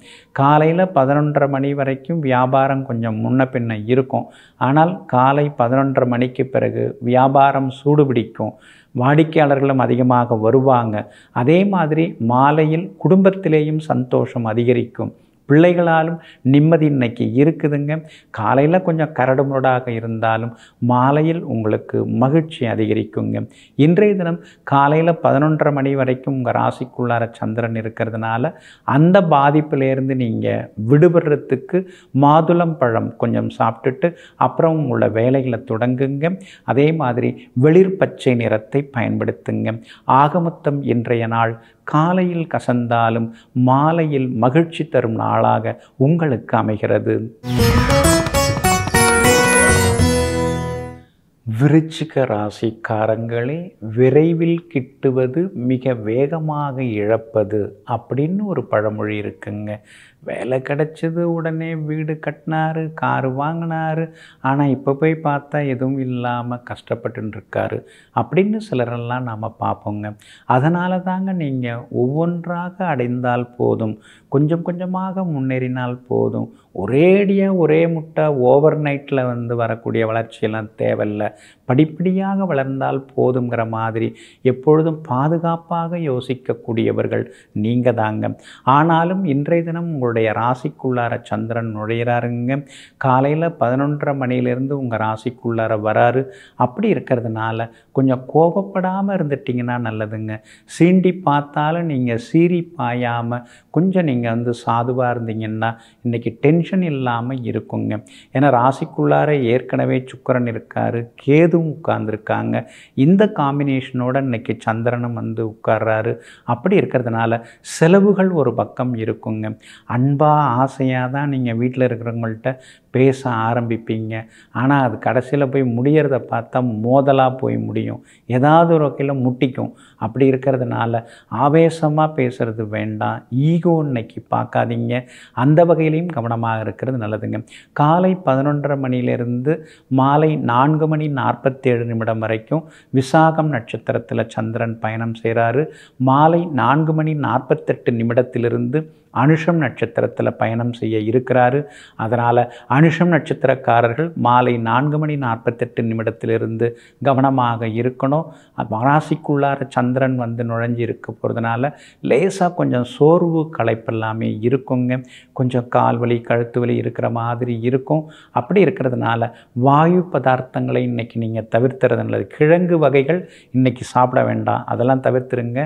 காலையில் பதினொன்றரை மணி வரைக்கும் வியாபாரம் கொஞ்சம் முன்ன பின்ன இருக்கும் ஆனால் காலை பதினொன்றரை மணிக்கு பிறகு வியாபாரம் சூடுபிடிக்கும் வாடிக்கையாளர்களும் அதிகமாக வருவாங்க அதே மாதிரி மாலையில் குடும்பத்திலேயும் சந்தோஷம் அதிகரிக்கும் பிள்ளைகளாலும் நிம்மதி இன்னைக்கு இருக்குதுங்க காலையில் கொஞ்சம் கரடுமுரடாக இருந்தாலும் மாலையில் உங்களுக்கு மகிழ்ச்சி அதிகரிக்குங்க இன்றைய தினம் காலையில் பதினொன்றரை மணி வரைக்கும் உங்கள் ராசிக்குள்ளார சந்திரன் இருக்கிறதுனால அந்த பாதிப்பிலேருந்து நீங்கள் விடுபடுறதுக்கு மாதுளம் பழம் கொஞ்சம் சாப்பிட்டுட்டு அப்புறம் உள்ள வேலைகளை தொடங்குங்க அதே மாதிரி வெளிர் பச்சை நிறத்தை பயன்படுத்துங்க ஆகமொத்தம் இன்றைய நாள் காலையில் கசந்தாலும் மாலையில் மகிழ்ச்சி தரும் நாளாக உங்களுக்கு அமைகிறது விருச்சிக ராசிக்காரங்களே விரைவில் கிட்டுவது மிக வேகமாக இழப்பது அப்படின்னு ஒரு பழமொழி இருக்குங்க வேலை கிடச்சது உடனே வீடு கட்டினாரு கார் வாங்கினாரு ஆனால் இப்போ போய் பார்த்தா எதுவும் இல்லாமல் கஷ்டப்பட்டுருக்காரு அப்படின்னு சிலரெல்லாம் நாம் பார்ப்போங்க அதனால தாங்க நீங்கள் ஒவ்வொன்றாக அடைந்தால் போதும் கொஞ்சம் கொஞ்சமாக முன்னேறினால் போதும் ஒரேடியாக ஒரே முட்டை ஓவர் நைட்டில் வந்து வரக்கூடிய வளர்ச்சியெல்லாம் தேவையில்லை படிப்படியாக வளர்ந்தால் போதுங்கிற மாதிரி எப்பொழுதும் பாதுகாப்பாக யோசிக்கக்கூடியவர்கள் நீங்கள் தாங்க ஆனாலும் இன்றைய தினம் உங்கள் உங்களுடைய ராசிக்குள்ளார சந்திரன் நுழையிறாருங்க காலையில் பதினொன்றரை மணியிலேருந்து உங்கள் ராசிக்குள்ளார வராரு அப்படி இருக்கிறதுனால கொஞ்சம் கோபப்படாமல் இருந்துட்டிங்கன்னா நல்லதுங்க சீண்டி பார்த்தாலும் நீங்கள் சீறி பாயாமல் கொஞ்சம் நீங்கள் வந்து சாதுவாக இருந்தீங்கன்னா இன்றைக்கி டென்ஷன் இல்லாமல் இருக்குங்க ஏன்னா ராசிக்குள்ளார ஏற்கனவே சுக்கரன் இருக்கார் கேதும் உட்கார்ந்துருக்காங்க இந்த காம்பினேஷனோட இன்னைக்கு சந்திரனும் வந்து உட்கார்றாரு அப்படி இருக்கிறதுனால செலவுகள் ஒரு பக்கம் இருக்குங்க அன்பாக ஆசையாக தான் நீங்கள் வீட்டில் இருக்கிறவங்கள்ட்ட பேச ஆரம்பிப்பீங்க ஆனால் அது கடைசியில் போய் முடிகிறத பார்த்தா மோதலாக போய் முடியும் ஏதாவது ஒரு வகையில் முட்டிக்கும் அப்படி இருக்கிறதுனால ஆவேசமாக பேசுகிறது வேண்டாம் ஈகோ இன்னைக்கு பார்க்காதீங்க அந்த வகையிலையும் கவனமாக இருக்கிறது நல்லதுங்க காலை பதினொன்றரை மணியிலிருந்து மாலை நான்கு மணி நாற்பத்தேழு நிமிடம் வரைக்கும் விசாகம் நட்சத்திரத்தில் சந்திரன் பயணம் செய்கிறாரு மாலை நான்கு மணி நாற்பத்தெட்டு நிமிடத்திலிருந்து அனுஷம் நட்சத்திரத்தில் பயணம் செய்ய இருக்கிறாரு அதனால் அனு அனுஷம் நட்சத்திரக்காரர்கள் மாலை நான்கு மணி நாற்பத்தெட்டு நிமிடத்திலிருந்து கவனமாக இருக்கணும் ராசிக்குள்ளார சந்திரன் வந்து நுழைஞ்சு இருக்க போகிறதுனால லேசாக கொஞ்சம் சோர்வு களைப்பெல்லாமே இருக்குங்க கொஞ்சம் கால் வலி கழுத்து வலி இருக்கிற மாதிரி இருக்கும் அப்படி இருக்கிறதுனால வாயு பதார்த்தங்களை இன்றைக்கி நீங்கள் தவிர்த்துறது நல்லது கிழங்கு வகைகள் இன்றைக்கி சாப்பிட வேண்டாம் அதெல்லாம் தவிர்த்துருங்க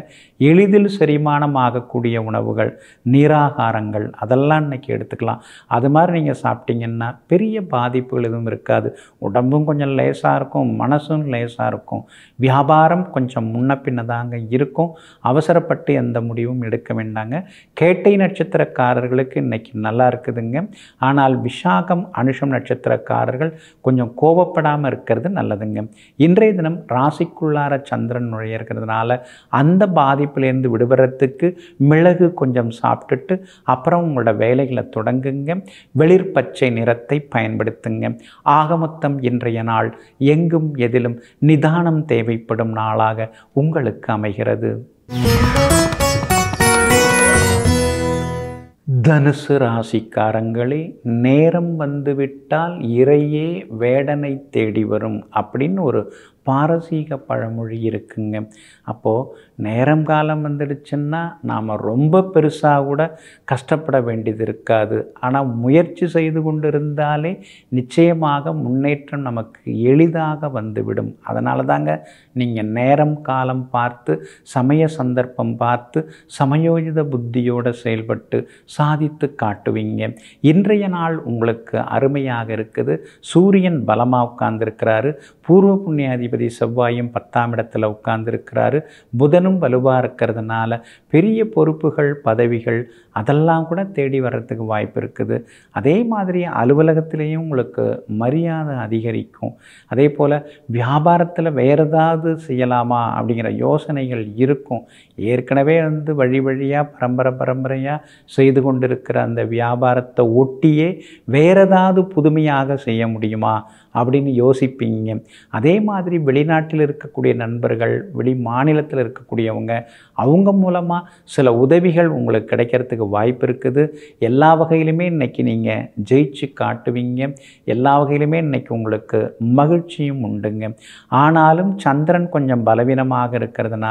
எளிதில் செரிமானம் ஆகக்கூடிய உணவுகள் நீராகாரங்கள் அதெல்லாம் இன்றைக்கி எடுத்துக்கலாம் அது மாதிரி நீங்கள் சாப்பிட்டீங்கன்னா பண்ணால் பெரிய பாதிப்புகள் எதுவும் இருக்காது உடம்பும் கொஞ்சம் லேசாக இருக்கும் மனசும் லேசாக இருக்கும் வியாபாரம் கொஞ்சம் முன்ன பின்னதாங்க இருக்கும் அவசரப்பட்டு எந்த முடிவும் எடுக்க வேண்டாங்க கேட்டை நட்சத்திரக்காரர்களுக்கு இன்றைக்கி நல்லா இருக்குதுங்க ஆனால் விஷாகம் அனுஷம் நட்சத்திரக்காரர்கள் கொஞ்சம் கோபப்படாமல் இருக்கிறது நல்லதுங்க இன்றைய தினம் ராசிக்குள்ளார சந்திரன் நுழையிருக்கிறதுனால அந்த பாதிப்பிலேருந்து விடுபடுறதுக்கு மிளகு கொஞ்சம் சாப்பிட்டுட்டு அப்புறம் உங்களோட வேலைகளை தொடங்குங்க வெளிர் பச்சை நிற நேரத்தை பயன்படுத்துங்க ஆகமொத்தம் இன்றைய நாள் எங்கும் எதிலும் நிதானம் தேவைப்படும் நாளாக உங்களுக்கு அமைகிறது தனுசு ராசிக்காரங்களே நேரம் வந்துவிட்டால் இறையே வேடனை தேடி வரும் அப்படின்னு ஒரு பாரசீக பழமொழி இருக்குங்க அப்போது நேரம் காலம் வந்துடுச்சுன்னா நாம் ரொம்ப பெருசாக கூட கஷ்டப்பட வேண்டியது இருக்காது ஆனால் முயற்சி செய்து கொண்டு இருந்தாலே நிச்சயமாக முன்னேற்றம் நமக்கு எளிதாக வந்துவிடும் அதனால தாங்க நீங்கள் நேரம் காலம் பார்த்து சமய சந்தர்ப்பம் பார்த்து சமயோஜித புத்தியோடு செயல்பட்டு சாதித்து காட்டுவீங்க இன்றைய நாள் உங்களுக்கு அருமையாக இருக்குது சூரியன் பலமாக உட்கார்ந்துருக்கிறாரு பூர்வ புண்ணியாதி அதிபதி செவ்வாயும் பத்தாம் இடத்துல உட்கார்ந்துருக்கிறாரு புதனும் வலுவாக இருக்கிறதுனால பெரிய பொறுப்புகள் பதவிகள் அதெல்லாம் கூட தேடி வர்றதுக்கு வாய்ப்பு இருக்குது அதே மாதிரி அலுவலகத்திலையும் உங்களுக்கு மரியாதை அதிகரிக்கும் அதே போல் வியாபாரத்தில் வேறு ஏதாவது செய்யலாமா அப்படிங்கிற யோசனைகள் இருக்கும் ஏற்கனவே வந்து வழி வழியாக பரம்பரை பரம்பரையாக செய்து கொண்டிருக்கிற அந்த வியாபாரத்தை ஒட்டியே வேறு ஏதாவது புதுமையாக செய்ய முடியுமா அப்படின்னு யோசிப்பீங்க அதே மாதிரி வெளிநாட்டில் இருக்கக்கூடிய நண்பர்கள் வெளி மாநிலத்தில் இருக்கக்கூடியவங்க அவங்க மூலமாக சில உதவிகள் உங்களுக்கு கிடைக்கிறதுக்கு வாய்ப்பு இருக்குது எல்லா வகையிலுமே இன்றைக்கி நீங்கள் ஜெயிச்சு காட்டுவீங்க எல்லா வகையிலுமே இன்றைக்கி உங்களுக்கு மகிழ்ச்சியும் உண்டுங்க ஆனாலும் சந்திரன் கொஞ்சம் பலவீனமாக இருக்கிறதுனால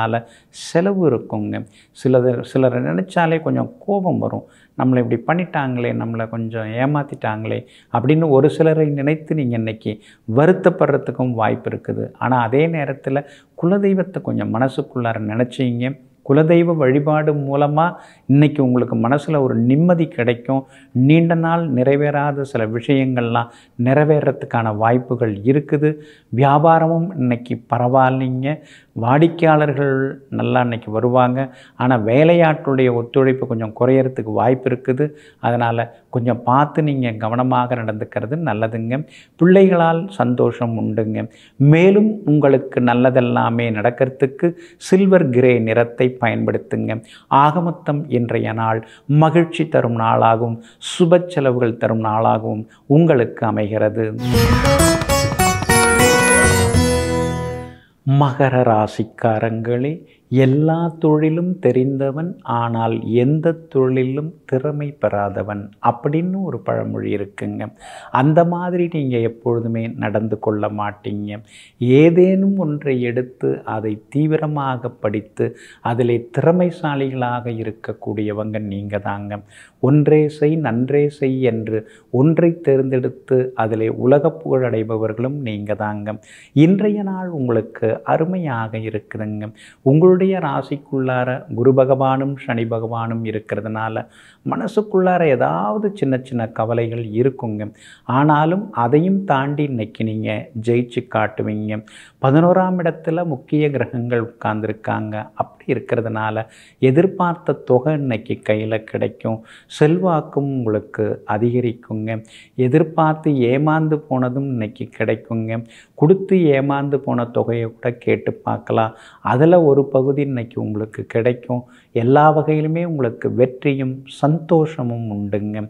செலவு இருக்குங்க சிலது சிலரை நினச்சாலே கொஞ்சம் கோபம் வரும் நம்மளை இப்படி பண்ணிட்டாங்களே நம்மளை கொஞ்சம் ஏமாற்றிட்டாங்களே அப்படின்னு ஒரு சிலரை நினைத்து நீங்கள் இன்றைக்கி வருத்தப்படுறதுக்கும் வாய்ப்பு இருக்குது ஆனால் அதே நேரத்தில் குலதெய்வத்தை கொஞ்சம் மனசுக்குள்ளார நினச்சிங்க குலதெய்வ வழிபாடு மூலமாக இன்றைக்கி உங்களுக்கு மனசில் ஒரு நிம்மதி கிடைக்கும் நீண்ட நாள் நிறைவேறாத சில விஷயங்கள்லாம் நிறைவேறத்துக்கான வாய்ப்புகள் இருக்குது வியாபாரமும் இன்றைக்கி பரவாயில்லைங்க வாடிக்கையாளர்கள் நல்லா அன்னைக்கு வருவாங்க ஆனால் வேலையாட்களுடைய ஒத்துழைப்பு கொஞ்சம் குறையறதுக்கு வாய்ப்பு இருக்குது அதனால் கொஞ்சம் பார்த்து நீங்கள் கவனமாக நடந்துக்கிறது நல்லதுங்க பிள்ளைகளால் சந்தோஷம் உண்டுங்க மேலும் உங்களுக்கு நல்லதெல்லாமே நடக்கிறதுக்கு சில்வர் கிரே நிறத்தை பயன்படுத்துங்க ஆகமத்தம் இன்றைய நாள் மகிழ்ச்சி தரும் நாளாகவும் சுப செலவுகள் தரும் நாளாகவும் உங்களுக்கு அமைகிறது மகர ராசிக்காரங்களே எல்லா தொழிலும் தெரிந்தவன் ஆனால் எந்த தொழிலும் திறமை பெறாதவன் அப்படின்னு ஒரு பழமொழி இருக்குங்க அந்த மாதிரி நீங்கள் எப்பொழுதுமே நடந்து கொள்ள மாட்டீங்க ஏதேனும் ஒன்றை எடுத்து அதை தீவிரமாக படித்து அதில் திறமைசாலிகளாக இருக்கக்கூடியவங்க நீங்கள் தாங்க ஒன்றே செய் நன்றே செய் என்று ஒன்றை தேர்ந்தெடுத்து அதில் உலக புகழடைபவர்களும் நீங்கள் தாங்க இன்றைய நாள் உங்களுக்கு அருமையாக இருக்குதுங்க உங்களுடைய ராசிக்குள்ளார குரு பகவானும் சனி பகவானும் இருக்கிறதுனால மனசுக்குள்ளார ஏதாவது சின்ன சின்ன கவலைகள் இருக்குங்க ஆனாலும் அதையும் தாண்டி இன்னைக்கு நீங்கள் ஜெயிச்சு காட்டுவீங்க பதினோராம் இடத்துல முக்கிய கிரகங்கள் உட்கார்ந்துருக்காங்க அப்படி இருக்கிறதுனால எதிர்பார்த்த தொகை இன்னைக்கு கையில் கிடைக்கும் செல்வாக்கும் உங்களுக்கு அதிகரிக்குங்க எதிர்பார்த்து ஏமாந்து போனதும் இன்னைக்கு கிடைக்குங்க கொடுத்து ஏமாந்து போன தொகையை கூட கேட்டு பார்க்கலாம் அதில் ஒரு பகுதி இன்றைக்கி உங்களுக்கு கிடைக்கும் எல்லா வகையிலுமே உங்களுக்கு வெற்றியும் சந்தோஷமும் உண்டுங்க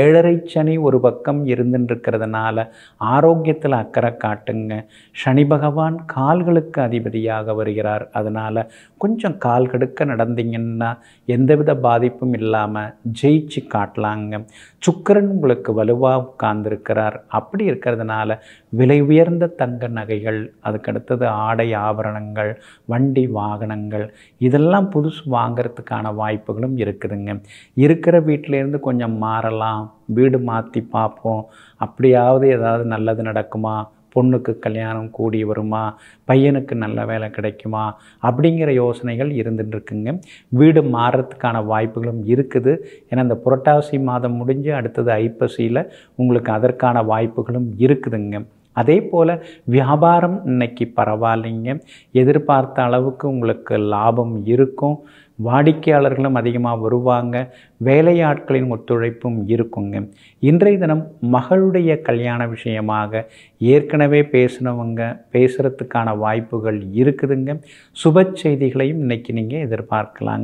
ஏழரை சனி ஒரு பக்கம் இருந்துருக்கிறதுனால ஆரோக்கியத்தில் அக்கறை காட்டுங்க சனி பகவான் கால்களுக்கு அதிபதியாக வருகிறார் அதனால் கொஞ்சம் கால் கடுக்க நடந்தீங்கன்னா எந்தவித பாதிப்பும் இல்லாமல் ஜெயிச்சு காட்டலாங்க சுக்கரன் உங்களுக்கு வலுவாக உட்கார்ந்துருக்கிறார் அப்படி இருக்கிறதுனால விலை உயர்ந்த தங்க நகைகள் அதுக்கடுத்தது ஆடை ஆபரணங்கள் வண்டி வாகனங்கள் இதெல்லாம் புதுசு வாங்கிறதுக்கான வாய்ப்புகளும் இருக்குதுங்க இருக்கிற வீட்டிலேருந்து கொஞ்சம் மாறலாம் வீடு மாற்றி பார்ப்போம் அப்படியாவது ஏதாவது நல்லது நடக்குமா பொண்ணுக்கு கல்யாணம் கூடி வருமா பையனுக்கு நல்ல வேலை கிடைக்குமா அப்படிங்கிற யோசனைகள் இருந்துட்டுருக்குங்க வீடு மாறுறதுக்கான வாய்ப்புகளும் இருக்குது ஏன்னா இந்த புரட்டாசி மாதம் முடிஞ்சு அடுத்தது ஐப்பசியில் உங்களுக்கு அதற்கான வாய்ப்புகளும் இருக்குதுங்க அதே போல் வியாபாரம் இன்னைக்கு பரவாயில்லைங்க எதிர்பார்த்த அளவுக்கு உங்களுக்கு லாபம் இருக்கும் வாடிக்கையாளர்களும் அதிகமாக வருவாங்க வேலையாட்களின் ஒத்துழைப்பும் இருக்குங்க இன்றைய தினம் மகளுடைய கல்யாண விஷயமாக ஏற்கனவே பேசினவங்க பேசுகிறதுக்கான வாய்ப்புகள் இருக்குதுங்க சுப செய்திகளையும் இன்றைக்கி நீங்கள் எதிர்பார்க்கலாங்க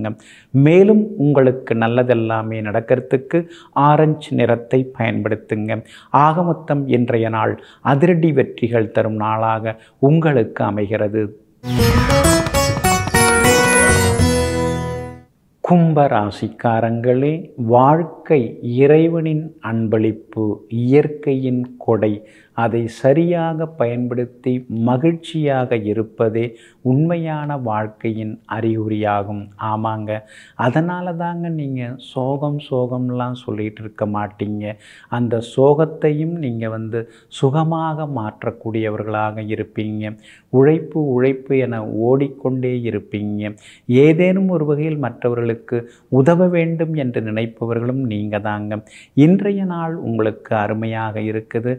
மேலும் உங்களுக்கு நல்லதெல்லாமே நடக்கிறதுக்கு ஆரஞ்சு நிறத்தை பயன்படுத்துங்க ஆக மொத்தம் இன்றைய நாள் அதிரடி வெற்றிகள் தரும் நாளாக உங்களுக்கு அமைகிறது கும்பராசிக்காரங்களே வாழ்க்கை இறைவனின் அன்பளிப்பு இயற்கையின் கொடை அதை சரியாக பயன்படுத்தி மகிழ்ச்சியாக இருப்பதே உண்மையான வாழ்க்கையின் அறிகுறியாகும் ஆமாங்க அதனால தாங்க நீங்கள் சோகம் சோகம்லாம் சொல்லிகிட்டு இருக்க மாட்டீங்க அந்த சோகத்தையும் நீங்கள் வந்து சுகமாக மாற்றக்கூடியவர்களாக இருப்பீங்க உழைப்பு உழைப்பு என ஓடிக்கொண்டே இருப்பீங்க ஏதேனும் ஒரு வகையில் மற்றவர்களுக்கு உதவ வேண்டும் என்று நினைப்பவர்களும் நீங்கள் தாங்க இன்றைய நாள் உங்களுக்கு அருமையாக இருக்குது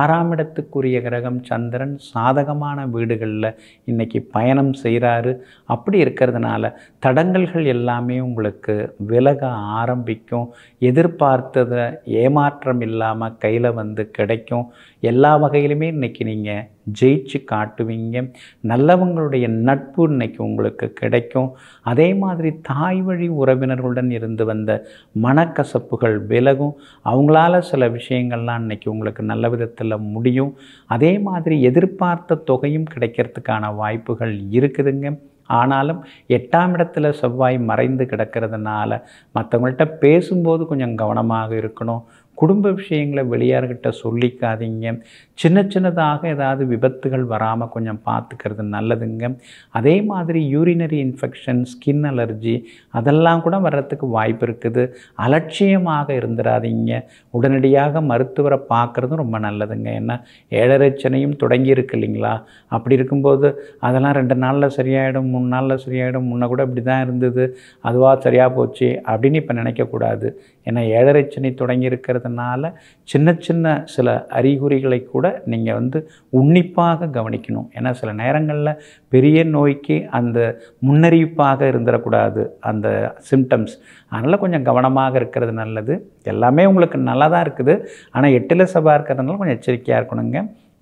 ஆறாம் ஆறாம் இடத்துக்குரிய கிரகம் சந்திரன் சாதகமான வீடுகளில் இன்றைக்கி பயணம் செய்கிறாரு அப்படி இருக்கிறதுனால தடங்கல்கள் எல்லாமே உங்களுக்கு விலக ஆரம்பிக்கும் எதிர்பார்த்ததை ஏமாற்றம் இல்லாமல் கையில் வந்து கிடைக்கும் எல்லா வகையிலுமே இன்றைக்கி நீங்கள் ஜெயிச்சு காட்டுவீங்க நல்லவங்களுடைய நட்பு இன்றைக்கி உங்களுக்கு கிடைக்கும் அதே மாதிரி தாய் வழி உறவினர்களுடன் இருந்து வந்த மனக்கசப்புகள் விலகும் அவங்களால சில விஷயங்கள்லாம் இன்றைக்கி உங்களுக்கு நல்ல விதத்தில் முடியும் அதே மாதிரி எதிர்பார்த்த தொகையும் கிடைக்கிறதுக்கான வாய்ப்புகள் இருக்குதுங்க ஆனாலும் எட்டாம் இடத்துல செவ்வாய் மறைந்து கிடக்கிறதுனால மற்றவங்கள்ட்ட பேசும்போது கொஞ்சம் கவனமாக இருக்கணும் குடும்ப விஷயங்களை வெளியார்கிட்ட சொல்லிக்காதீங்க சின்ன சின்னதாக ஏதாவது விபத்துகள் வராமல் கொஞ்சம் பார்த்துக்கிறது நல்லதுங்க அதே மாதிரி யூரினரி இன்ஃபெக்ஷன் ஸ்கின் அலர்ஜி அதெல்லாம் கூட வர்றதுக்கு வாய்ப்பு இருக்குது அலட்சியமாக இருந்துடாதீங்க உடனடியாக மருத்துவரை பார்க்குறதும் ரொம்ப நல்லதுங்க ஏன்னா ஏழரைச்சனையும் தொடங்கி இருக்கு இல்லைங்களா அப்படி இருக்கும்போது அதெல்லாம் ரெண்டு நாளில் சரியாயிடும் மூணு நாளில் சரியாயிடும் முன்ன கூட இப்படி தான் இருந்தது அதுவாக சரியாக போச்சு அப்படின்னு இப்போ நினைக்கக்கூடாது ஏன்னா ஏழரை சனி தொடங்கி இருக்கிறதுனால சின்ன சின்ன சில அறிகுறிகளை கூட நீங்கள் வந்து உன்னிப்பாக கவனிக்கணும் ஏன்னா சில நேரங்களில் பெரிய நோய்க்கு அந்த முன்னறிவிப்பாக இருந்துடக்கூடாது அந்த சிம்டம்ஸ் அதனால் கொஞ்சம் கவனமாக இருக்கிறது நல்லது எல்லாமே உங்களுக்கு நல்லதாக இருக்குது ஆனால் எட்டில் சபா இருக்கிறதுனால கொஞ்சம் எச்சரிக்கையாக இருக்கணுங்க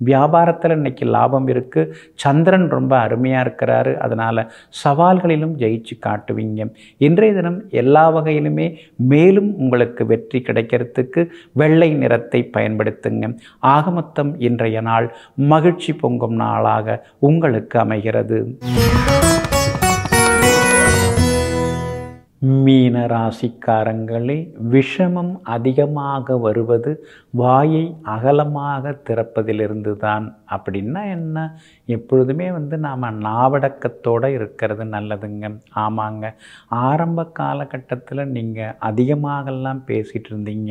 வியாபாரத்தில் இன்றைக்கி லாபம் இருக்குது சந்திரன் ரொம்ப அருமையாக இருக்கிறாரு அதனால் சவால்களிலும் ஜெயிச்சு காட்டுவீங்க இன்றைய தினம் எல்லா வகையிலுமே மேலும் உங்களுக்கு வெற்றி கிடைக்கிறதுக்கு வெள்ளை நிறத்தை பயன்படுத்துங்க ஆகமொத்தம் இன்றைய நாள் மகிழ்ச்சி பொங்கும் நாளாக உங்களுக்கு அமைகிறது மீன ராசிக்காரங்களே விஷமம் அதிகமாக வருவது வாயை அகலமாக திறப்பதிலிருந்து தான் அப்படின்னா என்ன எப்பொழுதுமே வந்து நாம் நாவடக்கத்தோடு இருக்கிறது நல்லதுங்க ஆமாங்க ஆரம்ப காலகட்டத்தில் நீங்கள் அதிகமாகலாம் பேசிகிட்டு இருந்தீங்க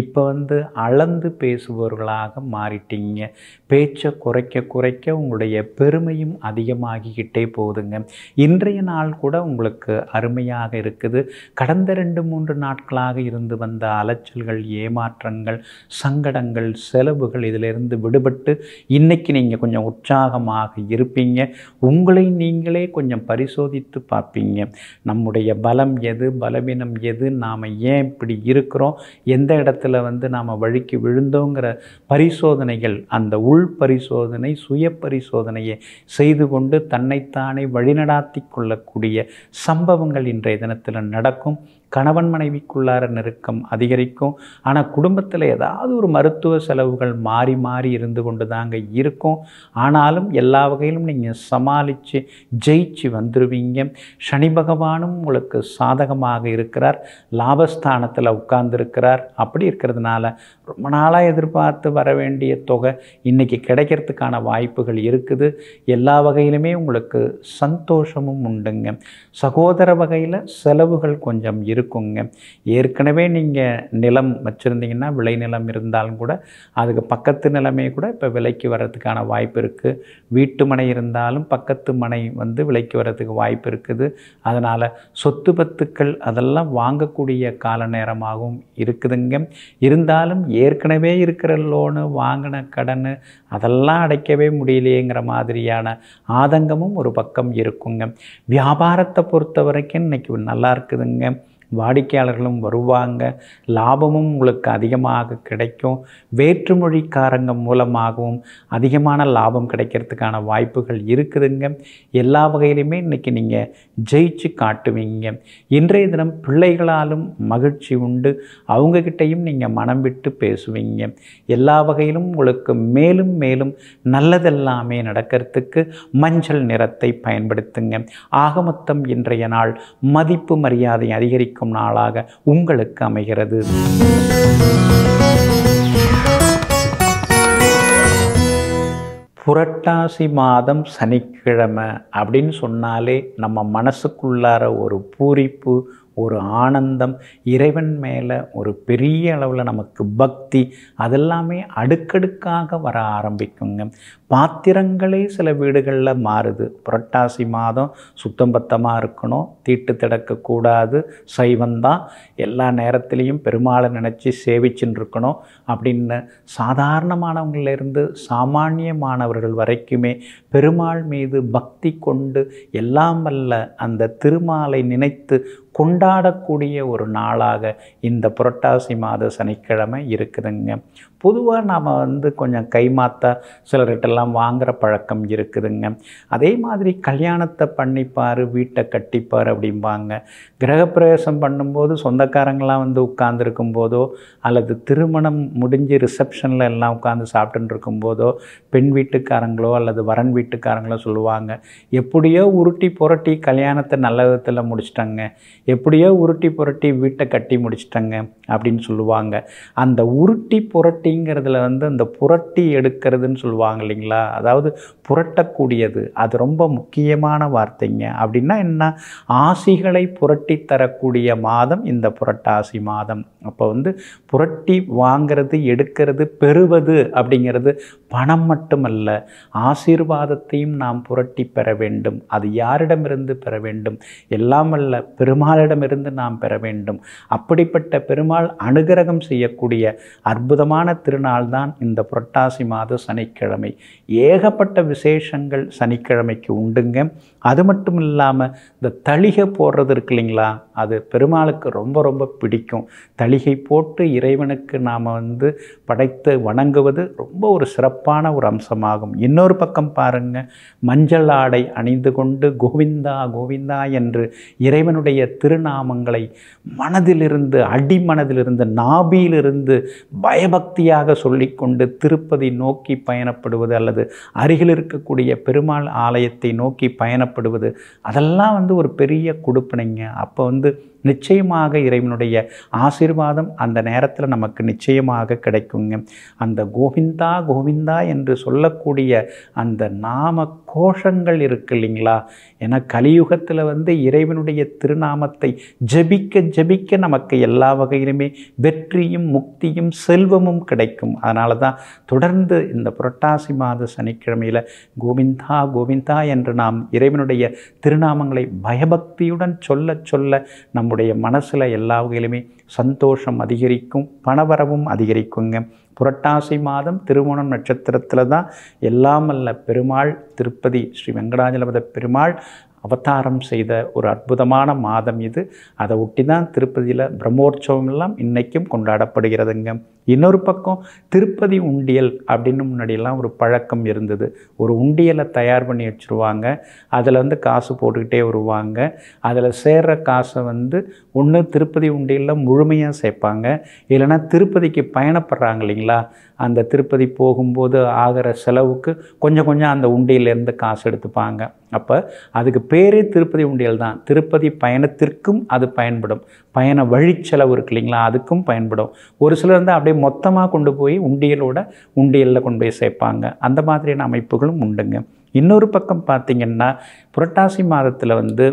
இப்போ வந்து அளந்து பேசுபவர்களாக மாறிட்டீங்க பேச்சை குறைக்க குறைக்க உங்களுடைய பெருமையும் அதிகமாகிக்கிட்டே போகுதுங்க இன்றைய நாள் கூட உங்களுக்கு அருமையாக இருக்குது கடந்த ரெண்டு மூன்று நாட்களாக இருந்து வந்த அலைச்சல்கள் ஏமாற்றங்கள் சங்கடங்கள் செலவுகள் இதிலிருந்து விடுபட்டு இன்றைக்கி நீங்கள் கொஞ்சம் உற்சாகமாக பலமாக இருப்பீங்க உங்களை நீங்களே கொஞ்சம் பரிசோதித்து பார்ப்பீங்க நம்முடைய பலம் எது பலவீனம் எது நாம் ஏன் இப்படி இருக்கிறோம் எந்த இடத்துல வந்து நாம் வழிக்கு விழுந்தோங்கிற பரிசோதனைகள் அந்த உள் பரிசோதனை சுய பரிசோதனையை செய்து கொண்டு தன்னைத்தானே வழிநடாத்தி கொள்ளக்கூடிய சம்பவங்கள் இன்றைய தினத்தில் நடக்கும் கணவன் மனைவிக்குள்ளார நெருக்கம் அதிகரிக்கும் ஆனால் குடும்பத்தில் ஏதாவது ஒரு மருத்துவ செலவுகள் மாறி மாறி இருந்து கொண்டு தாங்க இருக்கும் ஆனாலும் எல்லா வகையிலும் நீங்கள் சமாளித்து ஜெயிச்சு வந்துடுவீங்க சனி பகவானும் உங்களுக்கு சாதகமாக இருக்கிறார் லாபஸ்தானத்தில் உட்கார்ந்துருக்கிறார் அப்படி இருக்கிறதுனால ரொம்ப நாளாக எதிர்பார்த்து வர வேண்டிய தொகை இன்றைக்கி கிடைக்கிறதுக்கான வாய்ப்புகள் இருக்குது எல்லா வகையிலுமே உங்களுக்கு சந்தோஷமும் உண்டுங்க சகோதர வகையில் செலவுகள் கொஞ்சம் இருக்கும் இருக்குங்க ஏற்கனவே நீங்கள் நிலம் வச்சுருந்தீங்கன்னா விளைநிலம் இருந்தாலும் கூட அதுக்கு பக்கத்து நிலமே கூட இப்போ விலைக்கு வர்றதுக்கான வாய்ப்பு இருக்குது வீட்டு மனை இருந்தாலும் பக்கத்து மனை வந்து விலைக்கு வர்றதுக்கு வாய்ப்பு இருக்குது அதனால் சொத்து பத்துக்கள் அதெல்லாம் வாங்கக்கூடிய கால நேரமாகவும் இருக்குதுங்க இருந்தாலும் ஏற்கனவே இருக்கிற லோனு வாங்கின கடன் அதெல்லாம் அடைக்கவே முடியலையேங்கிற மாதிரியான ஆதங்கமும் ஒரு பக்கம் இருக்குங்க வியாபாரத்தை பொறுத்த வரைக்கும் இன்றைக்கி நல்லா இருக்குதுங்க வாடிக்கையாளர்களும் வருவாங்க லாபமும் உங்களுக்கு அதிகமாக கிடைக்கும் வேற்றுமொழிக்காரங்க மூலமாகவும் அதிகமான லாபம் கிடைக்கிறதுக்கான வாய்ப்புகள் இருக்குதுங்க எல்லா வகையிலுமே இன்றைக்கி நீங்கள் ஜெயிச்சு காட்டுவீங்க இன்றைய தினம் பிள்ளைகளாலும் மகிழ்ச்சி உண்டு அவங்கக்கிட்டையும் நீங்கள் மனம் விட்டு பேசுவீங்க எல்லா வகையிலும் உங்களுக்கு மேலும் மேலும் நல்லதெல்லாமே நடக்கிறதுக்கு மஞ்சள் நிறத்தை பயன்படுத்துங்க ஆக மொத்தம் இன்றைய நாள் மதிப்பு மரியாதை அதிகரிக்க அனுபவிக்கும் நாளாக உங்களுக்கு அமைகிறது புரட்டாசி மாதம் சனிக்கிழமை அப்படின்னு சொன்னாலே நம்ம மனசுக்குள்ளார ஒரு பூரிப்பு ஒரு ஆனந்தம் இறைவன் மேலே ஒரு பெரிய அளவில் நமக்கு பக்தி அதெல்லாமே அடுக்கடுக்காக வர ஆரம்பிக்குங்க பாத்திரங்களே சில வீடுகளில் மாறுது புரட்டாசி மாதம் சுத்தம் பத்தமாக இருக்கணும் தீட்டு திடக்கக்கூடாது சைவந்தான் எல்லா நேரத்துலேயும் பெருமாளை நினச்சி சேவிச்சுன்னு இருக்கணும் அப்படின்னு சாதாரணமானவங்களிலிருந்து சாமானியமானவர்கள் வரைக்குமே பெருமாள் மீது பக்தி கொண்டு எல்லாம் வல்ல அந்த திருமாலை நினைத்து கொண்டாடக்கூடிய ஒரு நாளாக இந்த புரட்டாசி மாத சனிக்கிழமை இருக்குதுங்க பொதுவாக நாம் வந்து கொஞ்சம் கைமாத்த சிலர்கிட்டெல்லாம் வாங்குகிற பழக்கம் இருக்குதுங்க அதே மாதிரி கல்யாணத்தை பண்ணிப்பார் வீட்டை கட்டிப்பார் அப்படிம்பாங்க கிரகப்பிரவேசம் பண்ணும்போது சொந்தக்காரங்களாம் வந்து உட்கார்ந்துருக்கும் போதோ அல்லது திருமணம் முடிஞ்சு ரிசப்ஷனில் எல்லாம் உட்காந்து சாப்பிட்டுட்டு இருக்கும்போதோ பெண் வீட்டுக்காரங்களோ அல்லது வரன் வீட்டுக்காரங்களோ சொல்லுவாங்க எப்படியோ உருட்டி புரட்டி கல்யாணத்தை நல்ல விதத்தில் முடிச்சிட்டாங்க எப்படியோ உருட்டி புரட்டி வீட்டை கட்டி முடிச்சிட்டாங்க அப்படின்னு சொல்லுவாங்க அந்த உருட்டி புரட்டி அப்படிங்கிறதுல வந்து அந்த புரட்டி எடுக்கிறதுன்னு சொல்லுவாங்க இல்லைங்களா அதாவது புரட்டக்கூடியது அது ரொம்ப முக்கியமான வார்த்தைங்க அப்படின்னா என்ன ஆசிகளை புரட்டி தரக்கூடிய மாதம் இந்த புரட்டாசி மாதம் அப்போ வந்து புரட்டி வாங்கிறது எடுக்கிறது பெறுவது அப்படிங்கிறது பணம் மட்டுமல்ல ஆசீர்வாதத்தையும் நாம் புரட்டி பெற வேண்டும் அது யாரிடமிருந்து பெற வேண்டும் எல்லாம் அல்ல பெருமாளிடமிருந்து நாம் பெற வேண்டும் அப்படிப்பட்ட பெருமாள் அனுகிரகம் செய்யக்கூடிய அற்புதமான திருநாள் தான் இந்த புரட்டாசி மாத சனிக்கிழமை ஏகப்பட்ட விசேஷங்கள் சனிக்கிழமைக்கு உண்டுங்க அது மட்டும் இல்லாமல் இந்த தளிகை போடுறது இருக்கு இல்லைங்களா அது பெருமாளுக்கு ரொம்ப ரொம்ப பிடிக்கும் தளிகை போட்டு இறைவனுக்கு நாம் வந்து படைத்து வணங்குவது ரொம்ப ஒரு சிறப்பான ஒரு அம்சமாகும் இன்னொரு பக்கம் பாருங்கள் மஞ்சள் ஆடை அணிந்து கொண்டு கோவிந்தா கோவிந்தா என்று இறைவனுடைய திருநாமங்களை மனதிலிருந்து அடிமனதிலிருந்து நாபியிலிருந்து பயபக்தியாக சொல்லிக்கொண்டு திருப்பதி நோக்கி பயணப்படுவது அல்லது அருகில் இருக்கக்கூடிய பெருமாள் ஆலயத்தை நோக்கி பயணப்படுவது அதெல்லாம் வந்து ஒரு பெரிய கொடுப்பனைங்க அப்போ வந்து நிச்சயமாக இறைவனுடைய ஆசிர்வாதம் அந்த நேரத்தில் நமக்கு நிச்சயமாக கிடைக்குங்க அந்த கோவிந்தா கோவிந்தா என்று சொல்லக்கூடிய அந்த நாம கோஷங்கள் இருக்கு இல்லைங்களா ஏன்னா கலியுகத்தில் வந்து இறைவனுடைய திருநாமத்தை ஜபிக்க ஜபிக்க நமக்கு எல்லா வகையிலுமே வெற்றியும் முக்தியும் செல்வமும் கிடைக்கும் அதனால தான் தொடர்ந்து இந்த புரட்டாசி மாத சனிக்கிழமையில் கோவிந்தா கோவிந்தா என்று நாம் இறைவனுடைய திருநாமங்களை பயபக்தியுடன் சொல்ல சொல்ல நம்ம உங்களுடைய மனசில் எல்லா வகையிலுமே சந்தோஷம் அதிகரிக்கும் பணவரவும் அதிகரிக்குங்க புரட்டாசி மாதம் திருமணம் நட்சத்திரத்தில் தான் எல்லாமல்ல பெருமாள் திருப்பதி ஸ்ரீ வெங்கடாஜலபத பெருமாள் அவதாரம் செய்த ஒரு அற்புதமான மாதம் இது அதை ஒட்டி தான் திருப்பதியில் பிரம்மோற்சவம் எல்லாம் இன்றைக்கும் கொண்டாடப்படுகிறதுங்க இன்னொரு பக்கம் திருப்பதி உண்டியல் அப்படின்னு முன்னாடியெல்லாம் ஒரு பழக்கம் இருந்தது ஒரு உண்டியலை தயார் பண்ணி வச்சுருவாங்க அதில் வந்து காசு போட்டுக்கிட்டே வருவாங்க அதில் சேர்கிற காசை வந்து ஒன்று திருப்பதி உண்டியலில் முழுமையாக சேர்ப்பாங்க இல்லைனா திருப்பதிக்கு பயணப்படுறாங்க இல்லைங்களா அந்த திருப்பதி போகும்போது ஆகிற செலவுக்கு கொஞ்சம் கொஞ்சம் அந்த உண்டியிலேருந்து காசு எடுத்துப்பாங்க அப்போ அதுக்கு பேரே திருப்பதி உண்டியல் தான் திருப்பதி பயணத்திற்கும் அது பயன்படும் பயண வழிச்செலவு இருக்கு இல்லைங்களா அதுக்கும் பயன்படும் ஒரு சிலர் வந்து அப்படியே மொத்தமாக கொண்டு போய் உண்டியலோட உண்டியலில் கொண்டு போய் சேர்ப்பாங்க அந்த மாதிரியான அமைப்புகளும் உண்டுங்க இன்னொரு பக்கம் பார்த்திங்கன்னா புரட்டாசி மாதத்தில் வந்து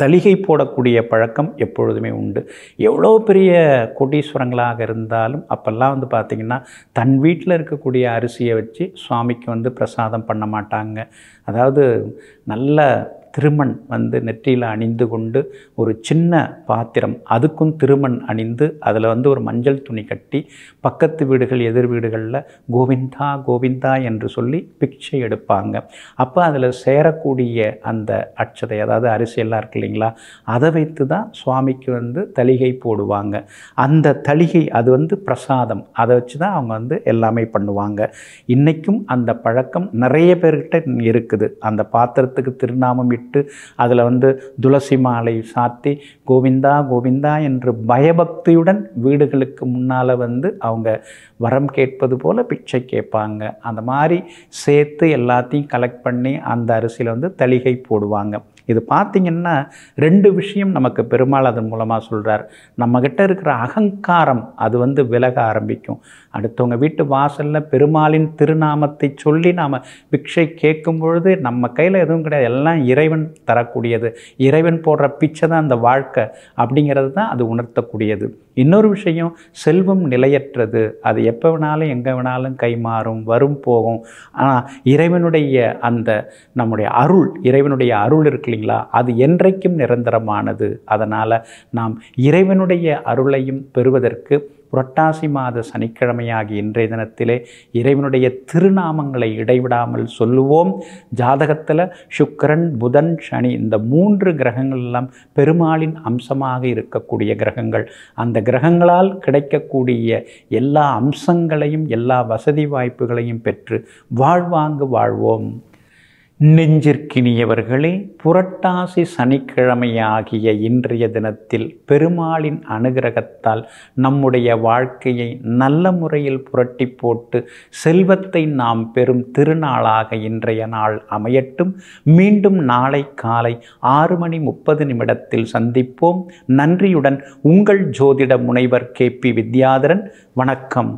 தலிகை போடக்கூடிய பழக்கம் எப்பொழுதுமே உண்டு எவ்வளோ பெரிய கோட்டீஸ்வரங்களாக இருந்தாலும் அப்போல்லாம் வந்து பார்த்திங்கன்னா தன் வீட்டில் இருக்கக்கூடிய அரிசியை வச்சு சுவாமிக்கு வந்து பிரசாதம் பண்ண மாட்டாங்க அதாவது நல்ல திருமண் வந்து நெற்றியில் அணிந்து கொண்டு ஒரு சின்ன பாத்திரம் அதுக்கும் திருமண் அணிந்து அதில் வந்து ஒரு மஞ்சள் துணி கட்டி பக்கத்து வீடுகள் எதிர் வீடுகளில் கோவிந்தா கோவிந்தா என்று சொல்லி பிக்சை எடுப்பாங்க அப்போ அதில் சேரக்கூடிய அந்த அச்சதை அதாவது அரிசியெல்லாம் இருக்கு இல்லைங்களா அதை வைத்து தான் சுவாமிக்கு வந்து தளிகை போடுவாங்க அந்த தளிகை அது வந்து பிரசாதம் அதை வச்சு தான் அவங்க வந்து எல்லாமே பண்ணுவாங்க இன்றைக்கும் அந்த பழக்கம் நிறைய பேர்கிட்ட இருக்குது அந்த பாத்திரத்துக்கு திருநாமம் இட்டு பண்ணிவிட்டு அதில் வந்து துளசி மாலை சாத்தி கோவிந்தா கோவிந்தா என்று பயபக்தியுடன் வீடுகளுக்கு முன்னால் வந்து அவங்க வரம் கேட்பது போல் பிச்சை கேட்பாங்க அந்த மாதிரி சேர்த்து எல்லாத்தையும் கலெக்ட் பண்ணி அந்த அரிசியில் வந்து தளிகை போடுவாங்க இது பார்த்திங்கன்னா ரெண்டு விஷயம் நமக்கு பெருமாள் அதன் மூலமாக சொல்கிறார் நம்மக்கிட்ட இருக்கிற அகங்காரம் அது வந்து விலக ஆரம்பிக்கும் அடுத்தவங்க வீட்டு வாசலில் பெருமாளின் திருநாமத்தை சொல்லி நாம் பிக்ஷை கேட்கும் பொழுது நம்ம கையில் எதுவும் கிடையாது எல்லாம் இறைவன் தரக்கூடியது இறைவன் போடுற பிச்சை தான் அந்த வாழ்க்கை அப்படிங்கிறது தான் அது உணர்த்தக்கூடியது இன்னொரு விஷயம் செல்வம் நிலையற்றது அது எப்போ வேணாலும் எங்கே வேணாலும் கை மாறும் வரும் போகும் ஆனால் இறைவனுடைய அந்த நம்முடைய அருள் இறைவனுடைய அருள் இருக்கு இல்லைங்களா அது என்றைக்கும் நிரந்தரமானது அதனால் நாம் இறைவனுடைய அருளையும் பெறுவதற்கு புரட்டாசி மாத சனிக்கிழமையாகிய இன்றைய தினத்திலே இறைவனுடைய திருநாமங்களை இடைவிடாமல் சொல்லுவோம் ஜாதகத்தில் சுக்கரன் புதன் சனி இந்த மூன்று கிரகங்கள் எல்லாம் பெருமாளின் அம்சமாக இருக்கக்கூடிய கிரகங்கள் அந்த கிரகங்களால் கிடைக்கக்கூடிய எல்லா அம்சங்களையும் எல்லா வசதி வாய்ப்புகளையும் பெற்று வாழ்வாங்கு வாழ்வோம் நெஞ்சிற்கினியவர்களே புரட்டாசி சனிக்கிழமையாகிய இன்றைய தினத்தில் பெருமாளின் அனுகிரகத்தால் நம்முடைய வாழ்க்கையை நல்ல முறையில் புரட்டி போட்டு செல்வத்தை நாம் பெறும் திருநாளாக இன்றைய நாள் அமையட்டும் மீண்டும் நாளை காலை ஆறு மணி முப்பது நிமிடத்தில் சந்திப்போம் நன்றியுடன் உங்கள் ஜோதிட முனைவர் கே பி வித்யாதரன் வணக்கம்